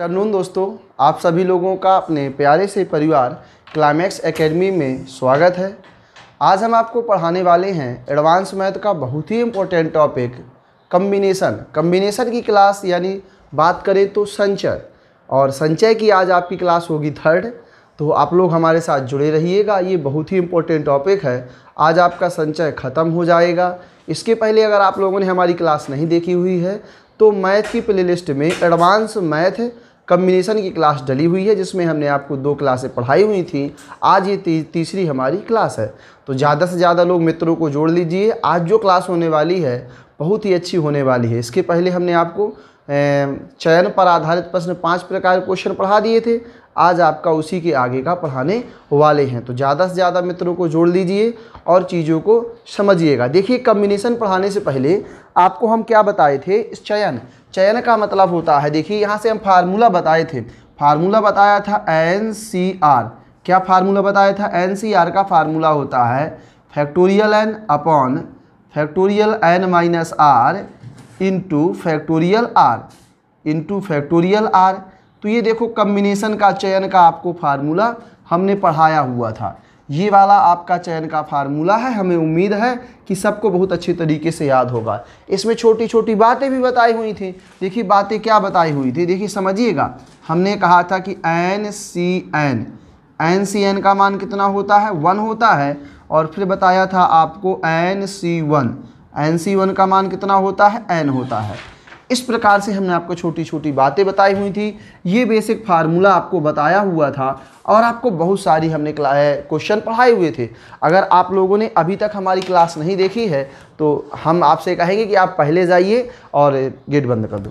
afternoon दोस्तों आप सभी लोगों का अपने प्यारे से परिवार क्लाइमैक्स एकेडमी में स्वागत है आज हम आपको पढ़ाने वाले हैं एडवांस मैथ का बहुत ही इम्पोर्टेंट टॉपिक कम्बिनेसन कम्बिनेशन की क्लास यानी बात करें तो संचय और संचय की आज आपकी क्लास होगी थर्ड तो आप लोग हमारे साथ जुड़े रहिएगा ये बहुत ही इम्पोर्टेंट टॉपिक है आज आपका संचय ख़त्म हो जाएगा इसके पहले अगर आप लोगों ने हमारी क्लास नहीं देखी हुई है तो मैथ की प्लेलिस्ट में एडवांस मैथ कम्बिनेशन की क्लास डली हुई है जिसमें हमने आपको दो क्लासें पढ़ाई हुई थी आज ये ती, तीसरी हमारी क्लास है तो ज़्यादा से ज़्यादा लोग मित्रों को जोड़ लीजिए आज जो क्लास होने वाली है बहुत ही अच्छी होने वाली है इसके पहले हमने आपको चयन पर आधारित प्रश्न पाँच प्रकार क्वेश्चन पढ़ा दिए थे आज आपका उसी के आगे का पढ़ाने वाले हैं तो ज़्यादा से ज़्यादा मित्रों को जोड़ लीजिए और चीज़ों को समझिएगा देखिए कम्बिनेशन पढ़ाने से पहले आपको हम क्या बताए थे इस चयन चयन का मतलब होता है देखिए यहाँ से हम फार्मूला बताए थे फार्मूला बताया था एन सी आर क्या फार्मूला बताया था एन सी आर का फार्मूला होता है factorial N upon factorial N minus R into factorial R into factorial R तो ये देखो कम्बिनेशन का चयन का आपको फार्मूला हमने पढ़ाया हुआ था ये वाला आपका चयन का फार्मूला है हमें उम्मीद है कि सबको बहुत अच्छे तरीके से याद होगा इसमें छोटी छोटी बातें भी बताई हुई थी देखिए बातें क्या बताई हुई थी देखिए समझिएगा हमने कहा था कि N C N N C N का मान कितना होता है वन होता है और फिर बताया था आपको N C one N C one का मान कितना होता है एन होता है इस प्रकार से हमने आपको छोटी छोटी बातें बताई हुई थी ये बेसिक फार्मूला आपको बताया हुआ था और आपको बहुत सारी हमने क्वेश्चन पढ़ाए हुए थे अगर आप लोगों ने अभी तक हमारी क्लास नहीं देखी है तो हम आपसे कहेंगे कि आप पहले जाइए और गेट बंद कर दो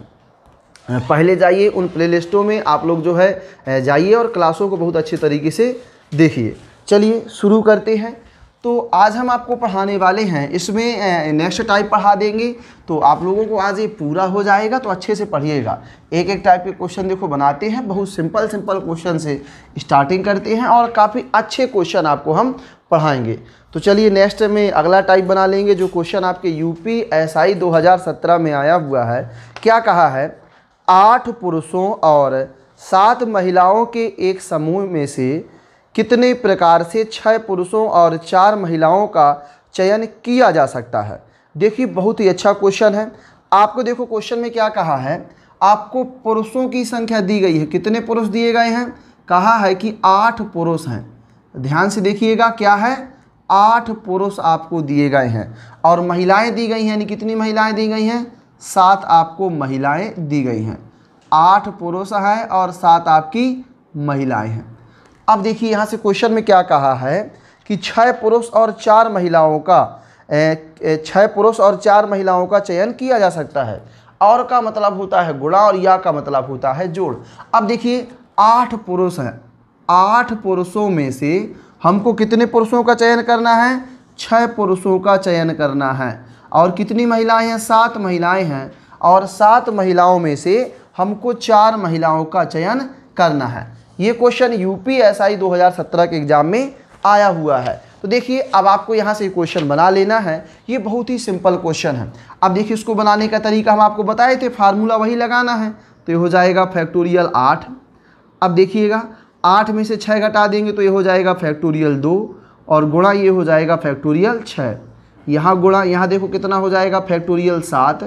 पहले जाइए उन प्लेलिस्टों में आप लोग जो है जाइए और क्लासों को बहुत अच्छे तरीके से देखिए चलिए शुरू करते हैं तो आज हम आपको पढ़ाने वाले हैं इसमें नेक्स्ट टाइप पढ़ा देंगे तो आप लोगों को आज ये पूरा हो जाएगा तो अच्छे से पढ़िएगा एक एक टाइप के क्वेश्चन देखो बनाते हैं बहुत सिंपल सिंपल क्वेश्चन से स्टार्टिंग करते हैं और काफ़ी अच्छे क्वेश्चन आपको हम पढ़ाएंगे तो चलिए नेक्स्ट में अगला टाइप बना लेंगे जो क्वेश्चन आपके यू पी 2017 में आया हुआ है क्या कहा है आठ पुरुषों और सात महिलाओं के एक समूह में से कितने प्रकार से छः पुरुषों और चार महिलाओं का चयन किया जा सकता है देखिए बहुत ही अच्छा क्वेश्चन है आपको देखो क्वेश्चन में क्या कहा है आपको पुरुषों की संख्या दी गई है कितने पुरुष दिए गए हैं कहा है कि आठ पुरुष हैं ध्यान से देखिएगा क्या है आठ पुरुष आपको दिए गए हैं और महिलाएं दी गई हैं यानी कितनी महिलाएं दी गई हैं सात आपको महिलाएं दी गई हैं आठ पुरुष हैं और सात आपकी महिलाएं हैं अब देखिए यहाँ से क्वेश्चन में क्या कहा है कि छः पुरुष और चार महिलाओं का छः पुरुष और चार महिलाओं का चयन किया जा सकता है और का मतलब होता है गुणा और या का मतलब होता है जोड़ अब देखिए आठ पुरुष हैं आठ पुरुषों में से हमको कितने पुरुषों का चयन करना है छः पुरुषों का चयन करना है और कितनी महिलाएं हैं सात महिलाएं हैं और सात महिलाओं में से हमको चार महिलाओं का चयन करना है ये क्वेश्चन यूपीएसआई 2017 के एग्ज़ाम में आया हुआ है तो देखिए अब आपको यहाँ से क्वेश्चन बना लेना है ये बहुत ही सिंपल क्वेश्चन है अब देखिए इसको बनाने का तरीका हम आपको बताए थे फार्मूला वही लगाना है तो ये हो जाएगा फैक्टोरियल आठ अब देखिएगा आठ में से छः घटा देंगे तो ये हो जाएगा फैक्टोरियल दो और गुणा ये हो जाएगा फैक्टोरियल छः यहाँ गुणा यहाँ देखो कितना हो जाएगा फैक्टोरियल सात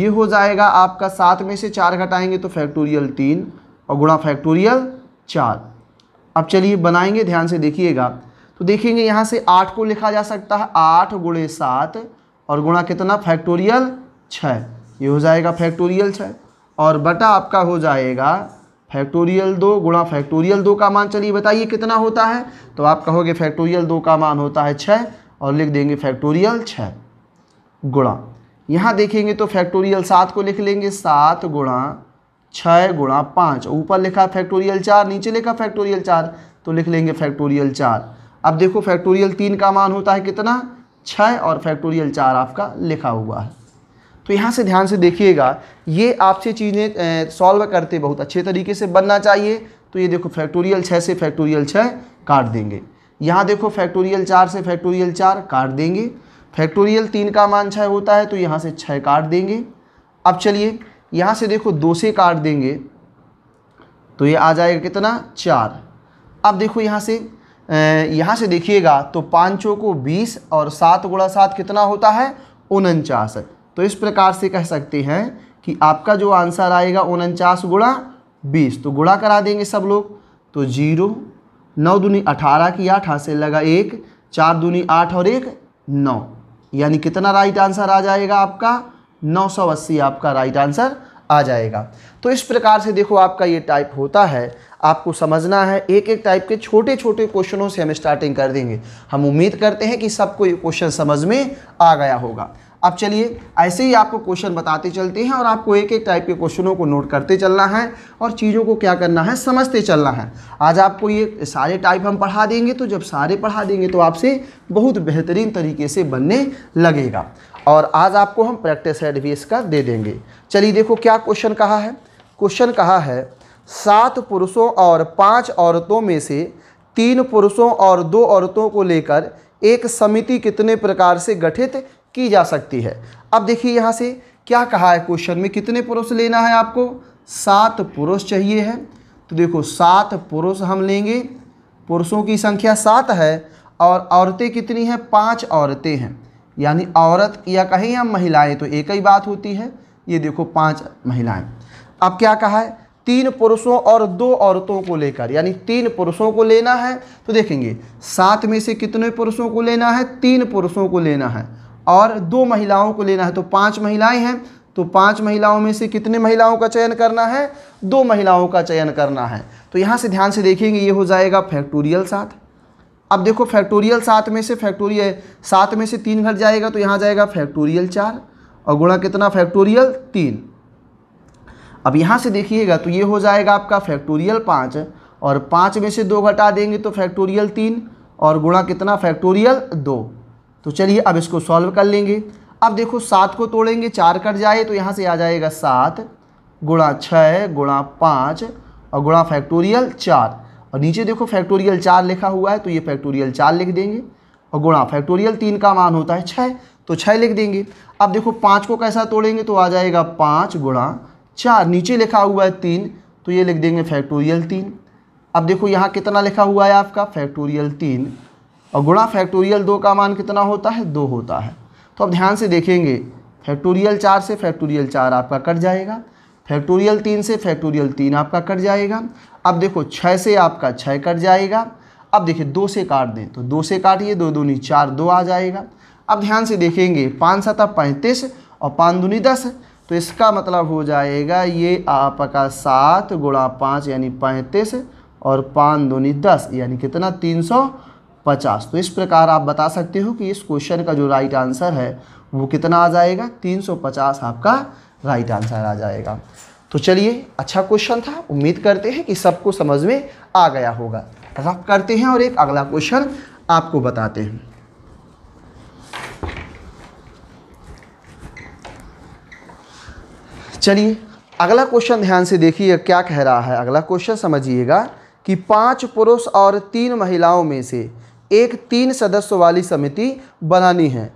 ये हो जाएगा आपका सात में से चार घटाएंगे तो फैक्टोरियल तीन और गुणा फैक्टोरियल चार अब चलिए बनाएंगे ध्यान से देखिएगा तो देखेंगे यहाँ से आठ को लिखा जा सकता है आठ गुणे सात और गुणा कितना फैक्टोरियल छः ये हो जाएगा फैक्टोरियल छः और बटा आपका हो जाएगा फैक्टोरियल दो गुणा फैक्टोरियल दो का मान चलिए बताइए कितना होता है तो आप कहोगे फैक्टोरियल दो का मान होता है छः और लिख देंगे फैक्टोरियल छः गुणा यहाँ देखेंगे तो फैक्टोरियल सात को लिख लेंगे सात गुणा छः गुणा पाँच ऊपर लिखा फैक्टोरियल चार नीचे लिखा फैक्टोरियल चार तो लिख लेंगे फैक्टोरियल चार अब देखो फैक्टोरियल तीन का मान होता है कितना छः और फैक्टोरियल चार आपका लिखा हुआ है तो यहाँ से ध्यान से देखिएगा ये आपसे चीज़ें सॉल्व करते बहुत अच्छे तरीके से बनना चाहिए तो ये देखो फैक्टोरियल छः से फैक्टोरियल छः काट देंगे यहाँ देखो फैक्टोरियल चार से फैक्टोरियल चार काट देंगे फैक्टोरियल तीन का मान छः होता है तो यहाँ से छः काट देंगे अब चलिए यहाँ से देखो दो से काट देंगे तो ये आ जाएगा कितना चार अब देखो यहाँ से यहाँ से देखिएगा तो पाँचों को बीस और सात गुणा सात कितना होता है उनचास तो इस प्रकार से कह सकते हैं कि आपका जो आंसर आएगा उनचास गुणा बीस तो गुणा करा देंगे सब लोग तो जीरो नौ दूनी अठारह की आठ हाथ से लगा एक चार दूनी आठ और एक नौ यानी कितना राइट आंसर आ जाएगा आपका 980 आपका राइट आंसर आ जाएगा तो इस प्रकार से देखो आपका ये टाइप होता है आपको समझना है एक एक टाइप के छोटे छोटे क्वेश्चनों से हम स्टार्टिंग कर देंगे हम उम्मीद करते हैं कि सबको ये क्वेश्चन समझ में आ गया होगा अब चलिए ऐसे ही आपको क्वेश्चन बताते चलते हैं और आपको एक एक टाइप के क्वेश्चनों को नोट करते चलना है और चीज़ों को क्या करना है समझते चलना है आज आपको ये सारे टाइप हम पढ़ा देंगे तो जब सारे पढ़ा देंगे तो आपसे बहुत बेहतरीन तरीके से बनने लगेगा और आज आपको हम प्रैक्टिस हेड भी इसका दे देंगे चलिए देखो क्या क्वेश्चन कहा है क्वेश्चन कहा है सात पुरुषों और पांच औरतों में से तीन पुरुषों और दो औरतों को लेकर एक समिति कितने प्रकार से गठित की जा सकती है अब देखिए यहाँ से क्या कहा है क्वेश्चन में कितने पुरुष लेना है आपको सात पुरुष चाहिए है तो देखो सात पुरुष हम लेंगे पुरुषों की संख्या सात है और औरतें कितनी हैं पांच औरतें हैं यानी औरत या कहें या महिलाएं तो एक ही बात होती है ये देखो पांच महिलाएं अब क्या कहा है तीन पुरुषों और दो औरतों को लेकर यानी तीन पुरुषों को लेना है तो देखेंगे सात में से कितने पुरुषों को लेना है तीन पुरुषों को लेना है और दो महिलाओं को लेना है तो पांच महिलाएं हैं तो पांच महिलाओं में से कितने महिलाओं का चयन करना है दो महिलाओं का चयन करना है तो यहाँ से ध्यान से देखेंगे ये हो जाएगा फैक्टोरियल साथ अब देखो फैक्टोरियल सात में से फैक्टोरियल सात में से तीन घट जाएगा तो यहाँ जाएगा फैक्टोरियल चार और गुणा कितना फैक्टोरियल तीन अब यहाँ से देखिएगा तो ये हो जाएगा आपका फैक्टोरियल पाँच और पाँच में से दो घटा देंगे तो फैक्टोरियल तीन और गुणा कितना फैक्टोरियल दो तो चलिए अब इसको सॉल्व कर लेंगे अब देखो सात को तोड़ेंगे चार कट जाए तो यहाँ से आ जाएगा सात गुणा छः गुणा पाँच और गुणा फैक्टोरियल चार और नीचे देखो फैक्टोरियल चार लिखा हुआ है तो ये फैक्टोरियल चार लिख देंगे और गुणा फैक्टोरियल तीन का मान होता है छः तो छः लिख देंगे अब देखो पाँच को कैसा तोड़ेंगे तो आ जाएगा पाँच गुणा चार नीचे लिखा हुआ है तीन तो ये लिख देंगे फैक्टोरियल तीन अब देखो यहाँ कितना लिखा हुआ है आपका फैक्टोरियल तीन और गुणा फैक्टोरियल दो का मान कितना होता है दो होता है तो अब ध्यान से देखेंगे फैक्टोरियल चार से फैक्टोरियल चार आपका कट जाएगा फैक्टोरियल तीन से फैक्टोरियल तीन आपका कट जाएगा अब देखो छः से आपका छः कट जाएगा अब देखिए दो से काट दें तो दो से काटिए दो दूनी चार दो आ जाएगा अब ध्यान से देखेंगे पाँच सता पैंतीस और पाँच दूनी दस तो इसका मतलब हो जाएगा ये आपका सात गुणा पाँच यानी पैंतीस और पाँच दूनी दस यानी कितना तीन सौ पचास तो इस प्रकार आप बता सकते हो कि इस क्वेश्चन का जो राइट आंसर है वो कितना आ जाएगा तीन सौ पचास आपका राइट आंसर आ जाएगा तो चलिए अच्छा क्वेश्चन था उम्मीद करते हैं कि सबको समझ में आ गया होगा रब करते हैं और एक अगला क्वेश्चन आपको बताते हैं चलिए अगला क्वेश्चन ध्यान से देखिए क्या कह रहा है अगला क्वेश्चन समझिएगा कि पांच पुरुष और तीन महिलाओं में से एक तीन सदस्य वाली समिति बनानी है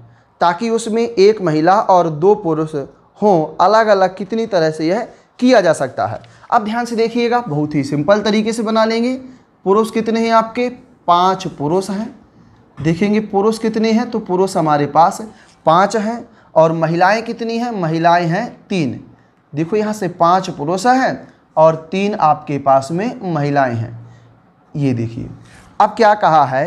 ताकि उसमें एक महिला और दो पुरुष हों अलग अलग कितनी तरह से यह किया जा सकता है अब ध्यान से देखिएगा बहुत ही सिंपल तरीके से बना लेंगे पुरुष कितने हैं आपके पाँच पुरुष हैं देखेंगे पुरुष कितने हैं तो पुरुष हमारे पास पाँच हैं और महिलाएं कितनी हैं महिलाएं हैं तीन देखो यहाँ से पाँच पुरुष हैं और तीन आपके पास में महिलाएं हैं ये देखिए अब क्या कहा है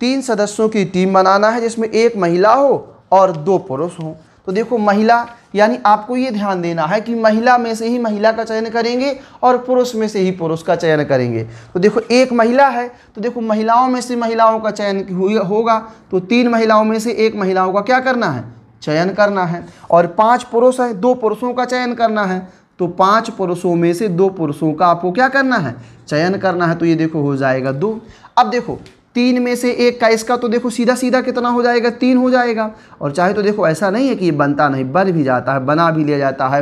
तीन सदस्यों की टीम बनाना है जिसमें एक महिला हो और दो पुरुष हों तो देखो महिला यानी आपको ये ध्यान देना है कि महिला में से ही महिला का चयन करेंगे और पुरुष में से ही पुरुष का चयन करेंगे तो देखो एक महिला है तो देखो महिलाओं में से महिलाओं का चयन होगा तो तीन महिलाओं में से एक महिलाओं का क्या करना है चयन करना है और पांच पुरुष है दो पुरुषों का चयन करना है तो पांच पुरुषों में से दो पुरुषों का आपको क्या करना है चयन करना है तो ये देखो हो जाएगा दो अब देखो तीन में से एक का इसका तो देखो सीधा सीधा कितना हो जाएगा तीन हो जाएगा और चाहे तो देखो ऐसा नहीं है कि ये बनता नहीं बन भी जाता है बना भी लिया जाता है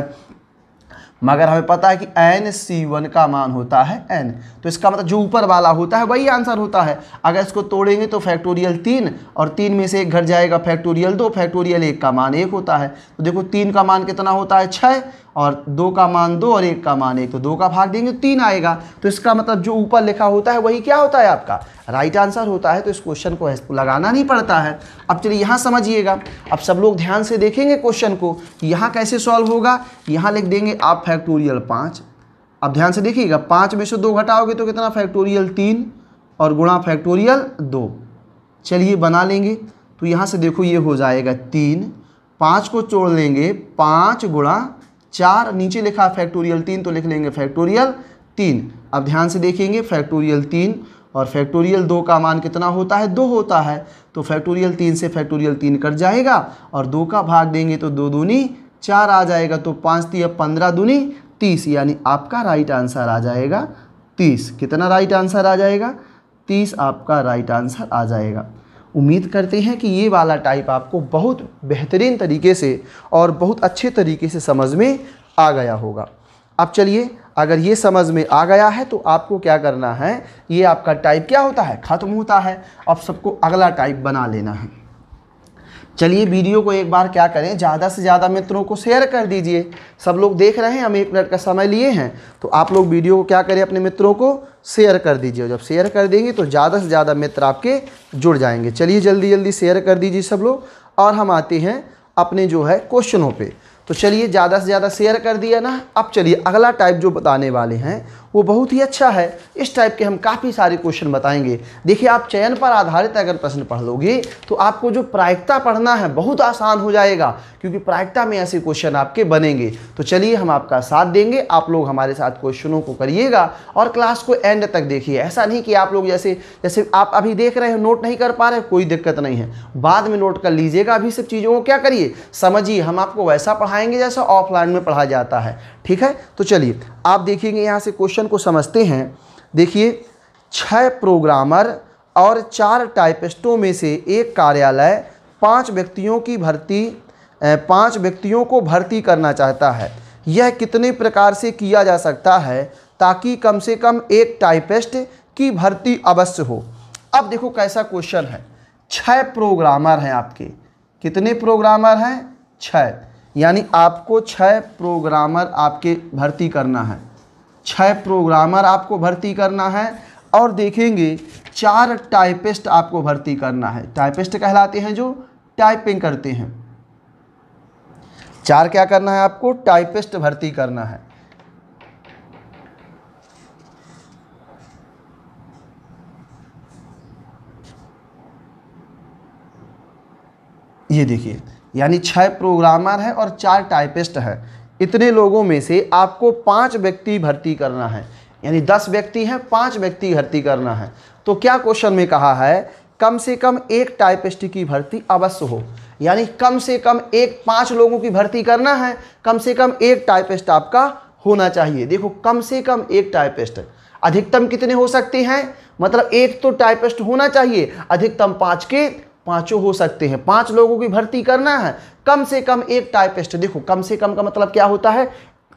मगर हमें पता है कि एन सी वन का मान होता है एन तो इसका मतलब जो ऊपर वाला होता है वही आंसर होता है अगर इसको तोड़ेंगे तो फैक्टोरियल तीन और तीन में से एक घर जाएगा फैक्टोरियल दो फैक्टोरियल एक का मान एक होता है तो देखो तीन का मान कितना होता है छः और दो का मान दो और एक का मान एक तो दो का भाग देंगे तो तीन आएगा तो इसका मतलब जो ऊपर लिखा होता है वही क्या होता है आपका राइट आंसर होता है तो इस क्वेश्चन को लगाना नहीं पड़ता है अब चलिए यहाँ समझिएगा अब सब लोग ध्यान से देखेंगे क्वेश्चन को यहाँ कैसे सॉल्व होगा यहाँ लिख देंगे आप फैक्टोरियल पाँच अब ध्यान से देखिएगा पाँच में से दो घटाओगे तो कितना फैक्टोरियल तीन और गुणा फैक्टोरियल दो चलिए बना लेंगे तो यहाँ से देखो ये हो जाएगा तीन पाँच को छोड़ लेंगे पाँच गुणा चार नीचे लिखा फैक्टोरियल तीन तो लिख लेंगे फैक्टोरियल तीन अब ध्यान से देखेंगे फैक्टोरियल तीन और फैक्टोरियल दो का मान कितना होता है दो होता है तो फैक्टोरियल तीन से फैक्टोरियल तीन कट जाएगा और दो का भाग देंगे तो दो दूनी चार आ जाएगा तो पाँच ती या पंद्रह दूनी तीस यानी आपका राइट आंसर आ जाएगा तीस कितना राइट आंसर आ जाएगा तीस आपका राइट आंसर आ जाएगा उम्मीद करते हैं कि ये वाला टाइप आपको बहुत बेहतरीन तरीके से और बहुत अच्छे तरीके से समझ में आ गया होगा अब चलिए अगर ये समझ में आ गया है तो आपको क्या करना है ये आपका टाइप क्या होता है ख़त्म होता है अब सबको अगला टाइप बना लेना है चलिए वीडियो को एक बार क्या करें ज़्यादा से ज़्यादा मित्रों को शेयर कर दीजिए सब लोग देख रहे हैं हम एक मिनट का समय लिए हैं तो आप लोग वीडियो को क्या करें अपने मित्रों को शेयर कर दीजिए जब शेयर कर देंगे तो ज़्यादा से ज़्यादा मित्र आपके जुड़ जाएंगे चलिए जल्दी जल्दी शेयर कर दीजिए सब लोग और हम आते हैं अपने जो है क्वेश्चनों पर तो चलिए ज़्यादा से ज़्यादा शेयर कर दिया ना अब चलिए अगला टाइप जो बताने वाले हैं वो बहुत ही अच्छा है इस टाइप के हम काफ़ी सारे क्वेश्चन बताएंगे देखिए आप चयन पर आधारित अगर प्रश्न पढ़ लोगे तो आपको जो प्रायिकता पढ़ना है बहुत आसान हो जाएगा क्योंकि प्रायिकता में ऐसे क्वेश्चन आपके बनेंगे तो चलिए हम आपका साथ देंगे आप लोग हमारे साथ क्वेश्चनों को करिएगा और क्लास को एंड तक देखिए ऐसा नहीं कि आप लोग जैसे जैसे आप अभी देख रहे हो नोट नहीं कर पा रहे कोई दिक्कत नहीं है बाद में नोट कर लीजिएगा अभी सब चीज़ों को क्या करिए समझिए हम आपको वैसा पढ़ाएंगे जैसा ऑफलाइन में पढ़ा जाता है ठीक है तो चलिए आप देखेंगे यहाँ से क्वेश्चन को समझते हैं देखिए छः प्रोग्रामर और चार टाइपिस्टों में से एक कार्यालय पांच व्यक्तियों की भर्ती पांच व्यक्तियों को भर्ती करना चाहता है यह कितने प्रकार से किया जा सकता है ताकि कम से कम एक टाइपिस्ट की भर्ती अवश्य हो अब देखो कैसा क्वेश्चन है छः प्रोग्रामर हैं आपके कितने प्रोग्रामर हैं छः यानी आपको छः प्रोग्रामर आपके भर्ती करना है छः प्रोग्रामर आपको भर्ती करना है और देखेंगे चार टाइपिस्ट आपको भर्ती करना है टाइपिस्ट कहलाते हैं जो टाइपिंग करते हैं चार क्या करना है आपको टाइपिस्ट भर्ती करना है ये देखिए यानी छः प्रोग्रामर हैं और चार टाइपिस्ट हैं इतने लोगों में से आपको पाँच व्यक्ति भर्ती करना है यानी दस व्यक्ति हैं पाँच व्यक्ति भर्ती करना है तो क्या क्वेश्चन में कहा है कम से कम एक टाइपिस्ट की भर्ती अवश्य हो यानी कम से कम एक पाँच लोगों की भर्ती करना है कम से कम एक टाइपिस्ट आपका होना चाहिए देखो कम से कम एक टाइपिस्ट अधिकतम कितने हो सकते हैं मतलब एक तो टाइपिस्ट होना चाहिए अधिकतम पाँच के पांचों हो सकते हैं पांच लोगों की भर्ती करना है कम से कम एक टाइपिस्ट देखो कम से कम का मतलब क्या होता है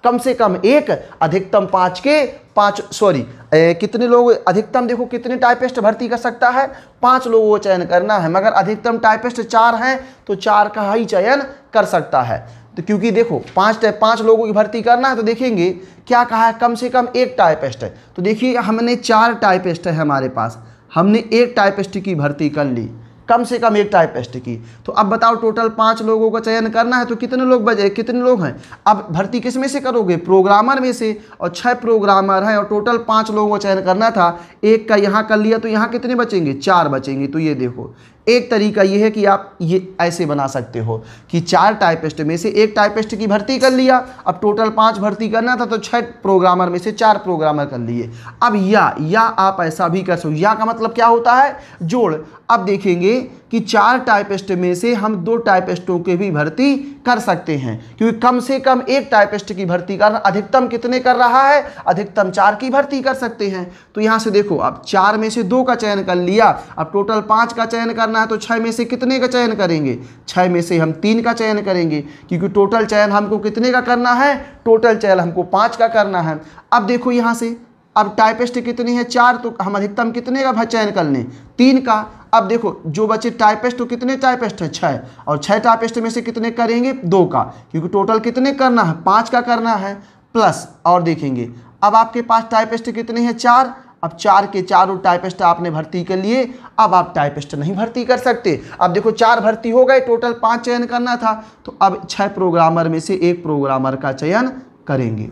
कम से कम एक अधिकतम पाँच के पाँच सॉरी कितने लोग अधिकतम देखो कितने टाइपिस्ट भर्ती कर सकता है पाँच लोगों को चयन करना है मगर अधिकतम टाइपिस्ट चार हैं तो चार का ही चयन कर सकता है तो क्योंकि देखो टाइप पाँच लोगों की भर्ती करना है तो देखेंगे क्या कहा है कम से कम एक टाइपिस्ट है तो देखिए हमने चार टाइपिस्ट है हमारे पास हमने एक टाइपिस्ट की भर्ती कर ली कम से कम एक टाइपेस्ट की तो अब बताओ टोटल पाँच लोगों का चयन करना है तो कितने लोग बजे कितने लोग हैं अब भर्ती किस में से करोगे प्रोग्रामर में से और छह प्रोग्रामर हैं और टोटल पाँच लोगों का चयन करना था एक का यहाँ कर लिया तो यहाँ कितने बचेंगे चार बचेंगे तो ये देखो एक तरीका यह है कि आप ये ऐसे बना सकते हो कि चार टाइपिस्ट में से एक टाइपिस्ट की भर्ती कर लिया अब टोटल पांच भर्ती करना था तो छह प्रोग्रामर में से चार प्रोग्रामर कर लिए अब या या आप ऐसा भी कर सको या का मतलब क्या होता है जोड़ अब देखेंगे कि चार टाइपिस्ट में से हम दो टाइपिस्टों की भी भर्ती कर सकते हैं क्योंकि कम से कम एक टाइपिस्ट की भर्ती कर अधिकतम कितने कर रहा है अधिकतम चार की भर्ती कर सकते हैं तो यहां से देखो अब चार में से दो का चयन कर लिया अब टोटल पांच का चयन करना करना है तो छः में से कितने का चयन करेंगे छः में से हम तीन का चयन करेंगे क्योंकि टोटल चयन हमको कितने का करना है टोटल चयन हमको पाँच का करना है अब देखो यहाँ से अब टाइपिस्ट कितनी है चार तो हम अधिकतम कितने का भाई चयन कर लें तीन का अब देखो जो बच्चे टाइपिस्ट तो कितने टाइपिस्ट है छः और छः टाइपिस्ट में से कितने करेंगे दो का क्योंकि टोटल कितने करना है पाँच का करना है प्लस और देखेंगे अब आपके पास टाइपिस्ट कितने हैं चार अब चार के चारों टाइपिस्ट आपने भर्ती कर लिए अब आप टाइपिस्ट नहीं भर्ती कर सकते अब देखो चार भर्ती हो गए टोटल पाँच चयन करना था तो अब छः प्रोग्रामर में से एक प्रोग्रामर का चयन करेंगे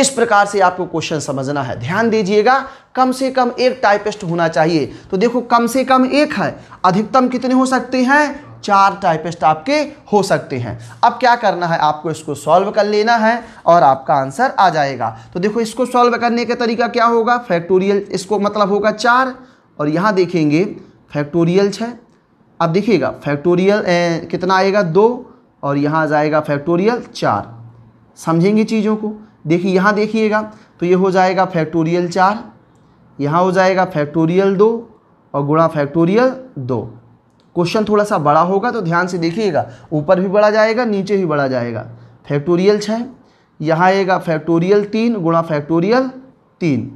इस प्रकार से आपको क्वेश्चन समझना है ध्यान दीजिएगा कम से कम एक टाइपिस्ट होना चाहिए तो देखो कम से कम एक है अधिकतम कितने हो सकते हैं चार टाइप आपके हो सकते हैं अब क्या करना है आपको इसको सॉल्व कर लेना है और आपका आंसर आ जाएगा तो देखो इसको सॉल्व करने का तरीका क्या होगा फैक्टोरियल इसको मतलब होगा चार और यहाँ देखेंगे फैक्टोरियल छः अब देखिएगा फैक्टोरियल कितना आएगा दो और यहाँ जाएगा फैक्टोरियल चार समझेंगे चीज़ों को देखिए यहाँ देखिएगा तो ये हो जाएगा फैक्टोरियल चार यहाँ हो जाएगा फैक्टोरियल दो और गुणा फैक्टोरियल दो क्वेश्चन थोड़ा सा बड़ा होगा तो ध्यान से देखिएगा ऊपर भी बढ़ा जाएगा नीचे भी बढ़ा जाएगा फैक्टोरियल छः यहाँ आएगा फैक्टोरियल तीन गुणा फैक्टोरियल तीन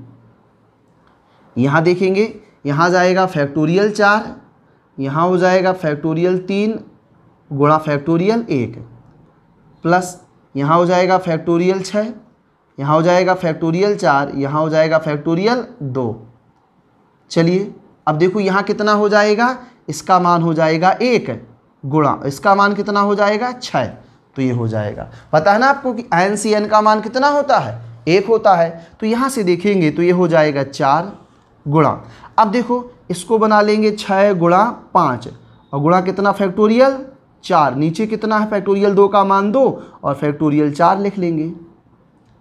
यहाँ देखेंगे यहाँ जाएगा फैक्टोरियल चार यहाँ हो जाएगा फैक्टोरियल तीन गुणा फैक्टोरियल एक प्लस यहाँ हो जाएगा फैक्टोरियल छः यहाँ हो जाएगा फैक्टोरियल चार यहाँ हो जाएगा फैक्टोरियल दो चलिए अब देखो यहाँ कितना हो जाएगा इसका मान हो जाएगा एक गुणा इसका मान कितना हो जाएगा छः तो ये हो जाएगा पता है ना आपको कि एन सी एन का मान कितना होता है एक होता है तो यहाँ से देखेंगे तो ये हो जाएगा चार गुणा अब देखो इसको बना लेंगे छः गुणा पाँच और गुणा कितना फैक्टोरियल चार नीचे कितना है फैक्टोरियल दो का मान दो और फैक्टोरियल चार लिख लेंगे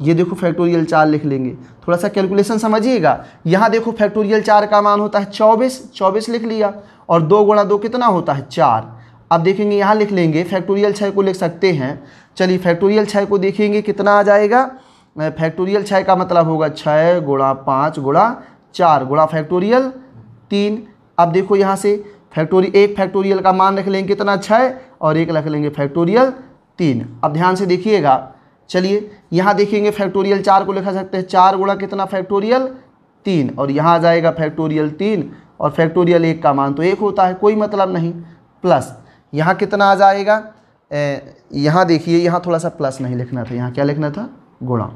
ये देखो फैक्टोरियल चार लिख लेंगे थोड़ा सा कैलकुलेशन समझिएगा यहाँ देखो फैक्टोरियल चार का मान होता है चौबीस चौबीस लिख लिया और दो गुणा दो कितना होता है चार अब देखेंगे यहाँ लिख लेंगे फैक्टोरियल छः को लिख सकते हैं चलिए फैक्टोरियल छः को देखेंगे कितना आ जाएगा फैक्टोरियल छः का मतलब होगा छः गुणा पाँच गुणा चार गुणा फैक्टोरियल तीन अब देखो यहाँ से फैक्टोरी एक फैक्टोरियल का मान रख लेंगे कितना छः और एक रख लेंगे फैक्टोरियल तीन अब ध्यान से देखिएगा चलिए यहाँ देखेंगे फैक्टोरियल चार को लिखा सकते हैं चार गुणा कितना फैक्टोरियल तीन और यहाँ आ जाएगा फैक्टोरियल तीन और फैक्टोरियल एक का मान तो एक होता है कोई मतलब नहीं प्लस यहाँ कितना आ जाएगा यहाँ देखिए यहाँ थोड़ा सा प्लस नहीं लिखना था यहाँ क्या लिखना था गुणा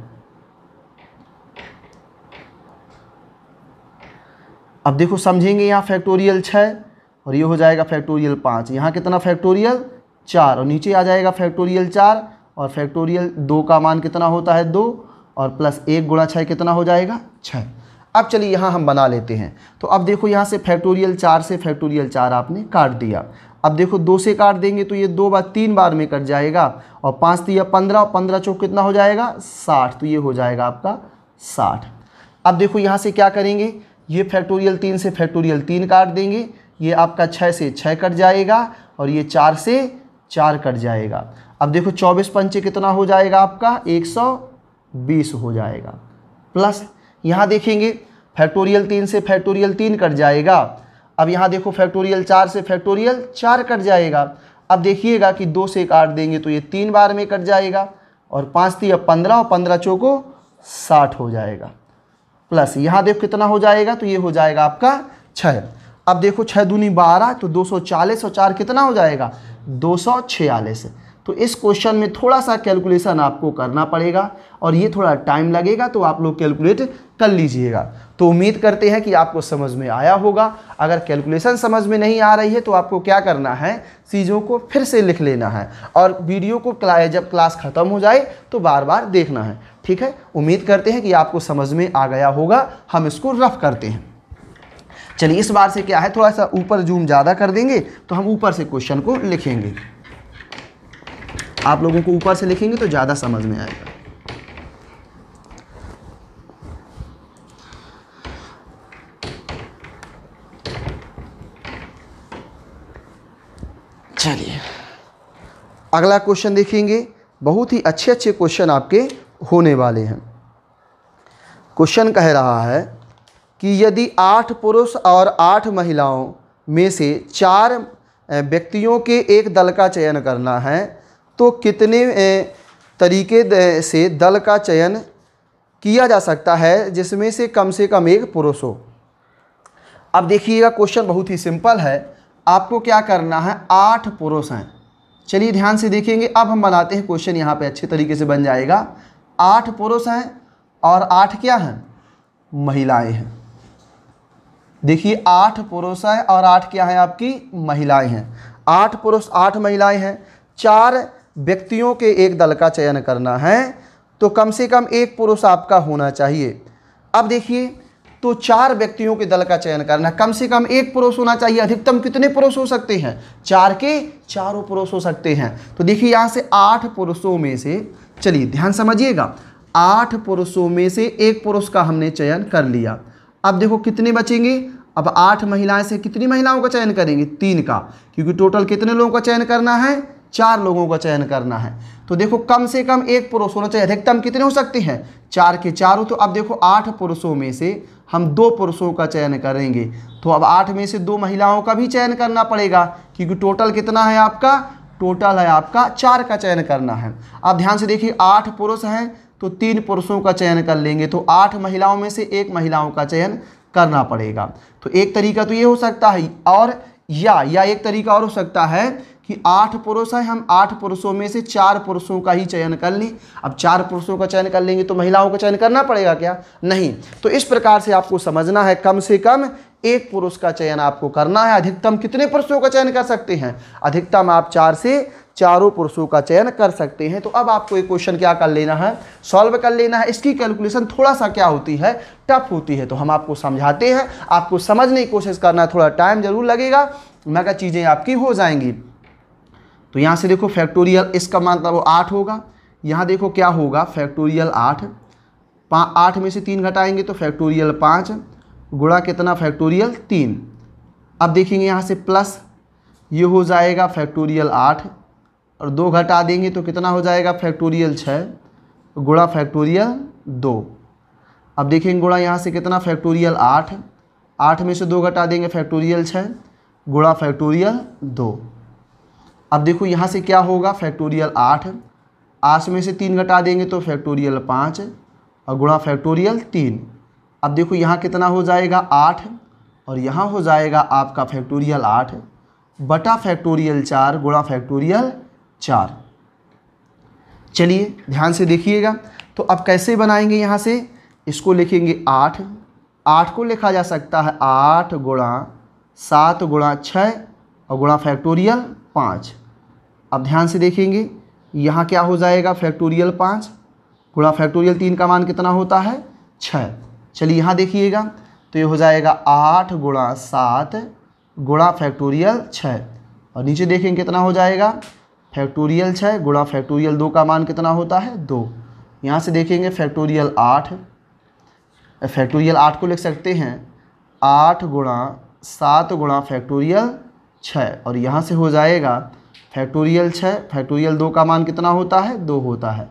अब देखो समझेंगे यहाँ फैक्टोरियल छः और ये हो जाएगा फैक्टोरियल पाँच यहाँ कितना फैक्टोरियल चार और नीचे आ जाएगा फैक्टोरियल चार और फैक्टोरियल दो का मान कितना होता है दो और प्लस एक गुणा छः कितना हो जाएगा छः अब चलिए यहाँ हम बना लेते हैं तो अब देखो यहाँ से फैक्टोरियल चार से फैक्टोरियल चार आपने काट दिया अब देखो दो से काट देंगे तो ये दो बार तीन बार में कट जाएगा और पाँच तो या पंद्रह और पंद्रह चौक कितना हो जाएगा साठ तो ये हो जाएगा आपका साठ अब देखो यहाँ से क्या करेंगे ये फैक्टोरियल तीन से फैक्टोरियल तीन काट देंगे ये आपका छः से छः कट जाएगा और ये चार से चार कट जाएगा अब देखो चौबीस पंचे कितना हो जाएगा आपका एक सौ बीस हो जाएगा प्लस यहाँ देखेंगे फैक्टोरियल तीन से फैक्टोरियल तीन कट जाएगा अब यहाँ देखो फैक्टोरियल चार से फैक्टोरियल चार कट जाएगा अब देखिएगा कि दो से एक आठ देंगे तो ये तीन बार में कट जाएगा और पाँच थी अब पंद्रह और पंद्रह चौको साठ हो जाएगा प्लस यहाँ देखो कितना हो जाएगा तो ये हो जाएगा आपका छः अब देखो छः दूनी बारह तो दो सौ चालीस और चार कितना हो जाएगा दो सौ छियालीस तो इस क्वेश्चन में थोड़ा सा कैलकुलेशन आपको करना पड़ेगा और ये थोड़ा टाइम लगेगा तो आप लोग कैलकुलेट कर लीजिएगा तो उम्मीद करते हैं कि आपको समझ में आया होगा अगर कैलकुलेशन समझ में नहीं आ रही है तो आपको क्या करना है चीज़ों को फिर से लिख लेना है और वीडियो को क्ला, जब क्लास ख़त्म हो जाए तो बार बार देखना है ठीक है उम्मीद करते हैं कि आपको समझ में आ गया होगा हम इसको रफ करते हैं चलिए इस बार से क्या है थोड़ा सा ऊपर जूम ज़्यादा कर देंगे तो हम ऊपर से क्वेश्चन को लिखेंगे आप लोगों को ऊपर से लिखेंगे तो ज़्यादा समझ में आएगा चलिए अगला क्वेश्चन देखेंगे बहुत ही अच्छे अच्छे क्वेश्चन आपके होने वाले हैं क्वेश्चन कह रहा है कि यदि आठ पुरुष और आठ महिलाओं में से चार व्यक्तियों के एक दल का चयन करना है तो कितने तरीके से दल का चयन किया जा सकता है जिसमें से कम से कम एक पुरुष हो अब देखिएगा क्वेश्चन बहुत ही सिंपल है आपको क्या करना है आठ पुरुष हैं चलिए ध्यान से देखेंगे अब हम बनाते हैं क्वेश्चन यहाँ पे अच्छे तरीके से बन जाएगा आठ पुरुष हैं और आठ क्या हैं महिलाएं हैं देखिए आठ पुरुष हैं और आठ क्या हैं आपकी महिलाएं हैं आठ पुरुष आठ महिलाएं हैं चार व्यक्तियों के एक दल का चयन करना है तो कम से कम एक पुरुष आपका होना चाहिए अब देखिए तो चार व्यक्तियों के दल का चयन करना कम से कम एक पुरुष होना चाहिए अधिकतम कितने पुरुष हो सकते हैं चार के चारों पुरुष हो सकते हैं तो देखिए यहाँ से आठ पुरुषों में से चलिए ध्यान समझिएगा आठ पुरुषों में से एक पुरुष का हमने चयन कर लिया अब देखो कितने बचेंगे अब आठ महिलाएं से कितनी महिलाओं का चयन करेंगे तीन का क्योंकि टोटल कितने लोगों का चयन करना है चार लोगों का चयन करना है तो देखो कम से कम एक पुरुष होना चाहिए अधिकतम कितने हो सकते हैं चार के चार हो तो अब देखो आठ पुरुषों में से हम दो पुरुषों का चयन करेंगे तो अब आठ में से दो महिलाओं का भी चयन करना पड़ेगा क्योंकि टोटल कितना है आपका टोटल है आपका चार का चयन करना है अब ध्यान से देखिए आठ पुरुष हैं तो तीन पुरुषों का चयन कर लेंगे तो आठ महिलाओं में से एक महिलाओं का चयन करना पड़ेगा तो एक तरीका तो ये हो सकता है और या या एक तरीका और हो सकता है कि आठ पुरुष हैं हम आठ पुरुषों में से चार पुरुषों का ही चयन कर लें अब चार पुरुषों का चयन कर लेंगे तो महिलाओं का चयन करना पड़ेगा क्या नहीं तो इस प्रकार से आपको समझना है कम से कम एक पुरुष का चयन आपको करना है अधिकतम कितने पुरुषों का चयन कर सकते हैं अधिकतम आप चार से चारों पुरुषों का चयन कर सकते हैं तो अब आपको एक क्वेश्चन क्या कर लेना है सॉल्व कर लेना है इसकी कैलकुलेशन थोड़ा सा क्या होती है टफ होती है तो हम आपको समझाते हैं आपको समझने की कोशिश करना थोड़ा टाइम ज़रूर लगेगा मैं क्या चीज़ें आपकी हो जाएंगी तो यहाँ से देखो फैक्टोरियल इसका मतलब वो आठ होगा यहाँ देखो क्या होगा फैक्टोरियल आठ पाँ आठ में से तीन घटाएंगे तो फैक्टोरियल पाँच गुड़ा कितना फैक्टोरियल तीन अब देखेंगे यहाँ से प्लस ये हो जाएगा फैक्टोरियल आठ और दो घटा देंगे तो कितना हो जाएगा फैक्टोरियल छः गुड़ा फैक्टोरियल दो अब देखेंगे गुणा यहाँ से कितना फैक्टोरियल आठ आठ में से दो घटा देंगे फैक्टोरियल छः गुड़ा फैक्टोरियल दो अब देखो यहाँ से क्या होगा फैक्टोरियल आठ आठ में से तीन घटा देंगे तो फैक्टोरियल पाँच और गुड़ा फैक्टोरियल तीन अब देखो यहाँ कितना हो जाएगा आठ और यहाँ हो जाएगा आपका फैक्टोरियल आठ बटा फैक्टोरियल चार गुड़ा फैक्टोरियल चार चलिए ध्यान से देखिएगा तो अब कैसे बनाएंगे यहाँ से इसको लिखेंगे आठ आठ को लिखा जा सकता है आठ गुणा सात गुणा छः और गुणा फैक्टोरियल पाँच अब ध्यान से देखेंगे यहाँ क्या हो जाएगा फैक्टोरियल पाँच गुणा फैक्टोरियल तीन का मान कितना होता है छः चलिए यहाँ देखिएगा तो ये हो जाएगा आठ गुणा सात गुणा फैक्टोरियल छः और नीचे देखेंगे कितना हो जाएगा फैक्टोरियल छः गुणा फैक्टोरियल दो का मान कितना होता है दो यहाँ से देखेंगे फैक्टोरियल आठ फैक्टोरियल आठ को लिख सकते हैं आठ गुणा सात गुणा फैक्टोरियल छः और यहाँ से हो जाएगा फैक्टोरियल छः फैक्टोरियल दो का मान कितना होता है दो होता है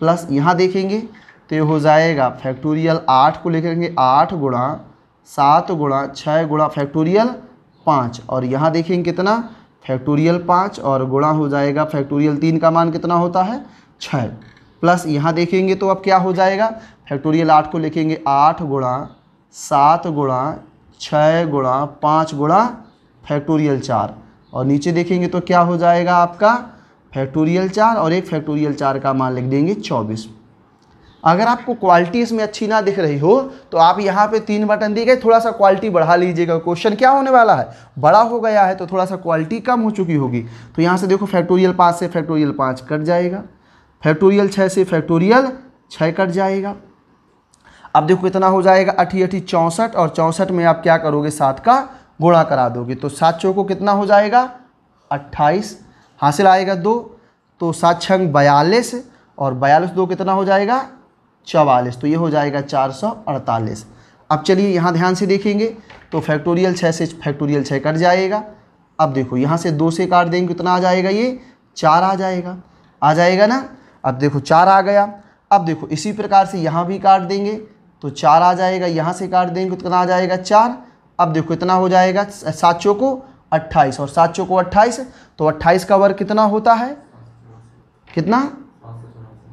प्लस यहाँ देखेंगे तो ये हो जाएगा फैक्टोरियल आठ को लिखेंगे आठ गुणा सात गुणा छः गुणा फैक्टोरियल पाँच और यहाँ देखेंगे कितना फैक्टोरियल पाँच और गुणा हो जाएगा फैक्टोरियल तीन का मान कितना होता है छः प्लस यहाँ देखेंगे तो अब क्या हो जाएगा फैक्टोरियल आठ को लिखेंगे आठ गुणा सात गुणा छः गुणा पाँच गुणा फैक्टोरियल चार और नीचे देखेंगे तो क्या हो जाएगा आपका फैक्टोरियल चार और एक फैक्टोरियल चार का मान लिख देंगे चौबीस अगर आपको क्वालिटी इसमें अच्छी ना दिख रही हो तो आप यहाँ पे तीन बटन दिए गए थोड़ा सा क्वालिटी बढ़ा लीजिएगा क्वेश्चन क्या होने वाला है बड़ा हो गया है तो थोड़ा सा क्वालिटी कम हो चुकी होगी तो यहाँ से देखो फैक्टोरियल पाँच से फैक्टोरियल पाँच कट जाएगा फैक्टोरियल छः से फैक्टोरियल छः कट जाएगा अब देखो कितना हो जाएगा अठी अठी चौंसठ और चौंसठ में आप क्या करोगे सात का गुणा करा दोगे तो सात चौको कितना हो जाएगा अट्ठाईस हासिल आएगा दो तो सात छंग बयालीस और बयालीस दो कितना हो जाएगा चवालीस तो ये हो जाएगा चार सौ अड़तालीस अब चलिए यहाँ ध्यान से देखेंगे तो फैक्टोरियल छः से फैक्टोरियल छः कट जाएगा अब देखो यहाँ से दो से काट देंगे कितना आ जाएगा ये चार आ जाएगा आ जाएगा ना अब देखो चार आ गया अब देखो इसी प्रकार से यहाँ भी काट देंगे तो चार आ जाएगा यहाँ से काट देंगे तो कितना आ जाएगा चार अब देखो इतना हो जाएगा सात को अट्ठाईस और सात को अट्ठाईस तो अट्ठाईस का वर्ग कितना होता है कितना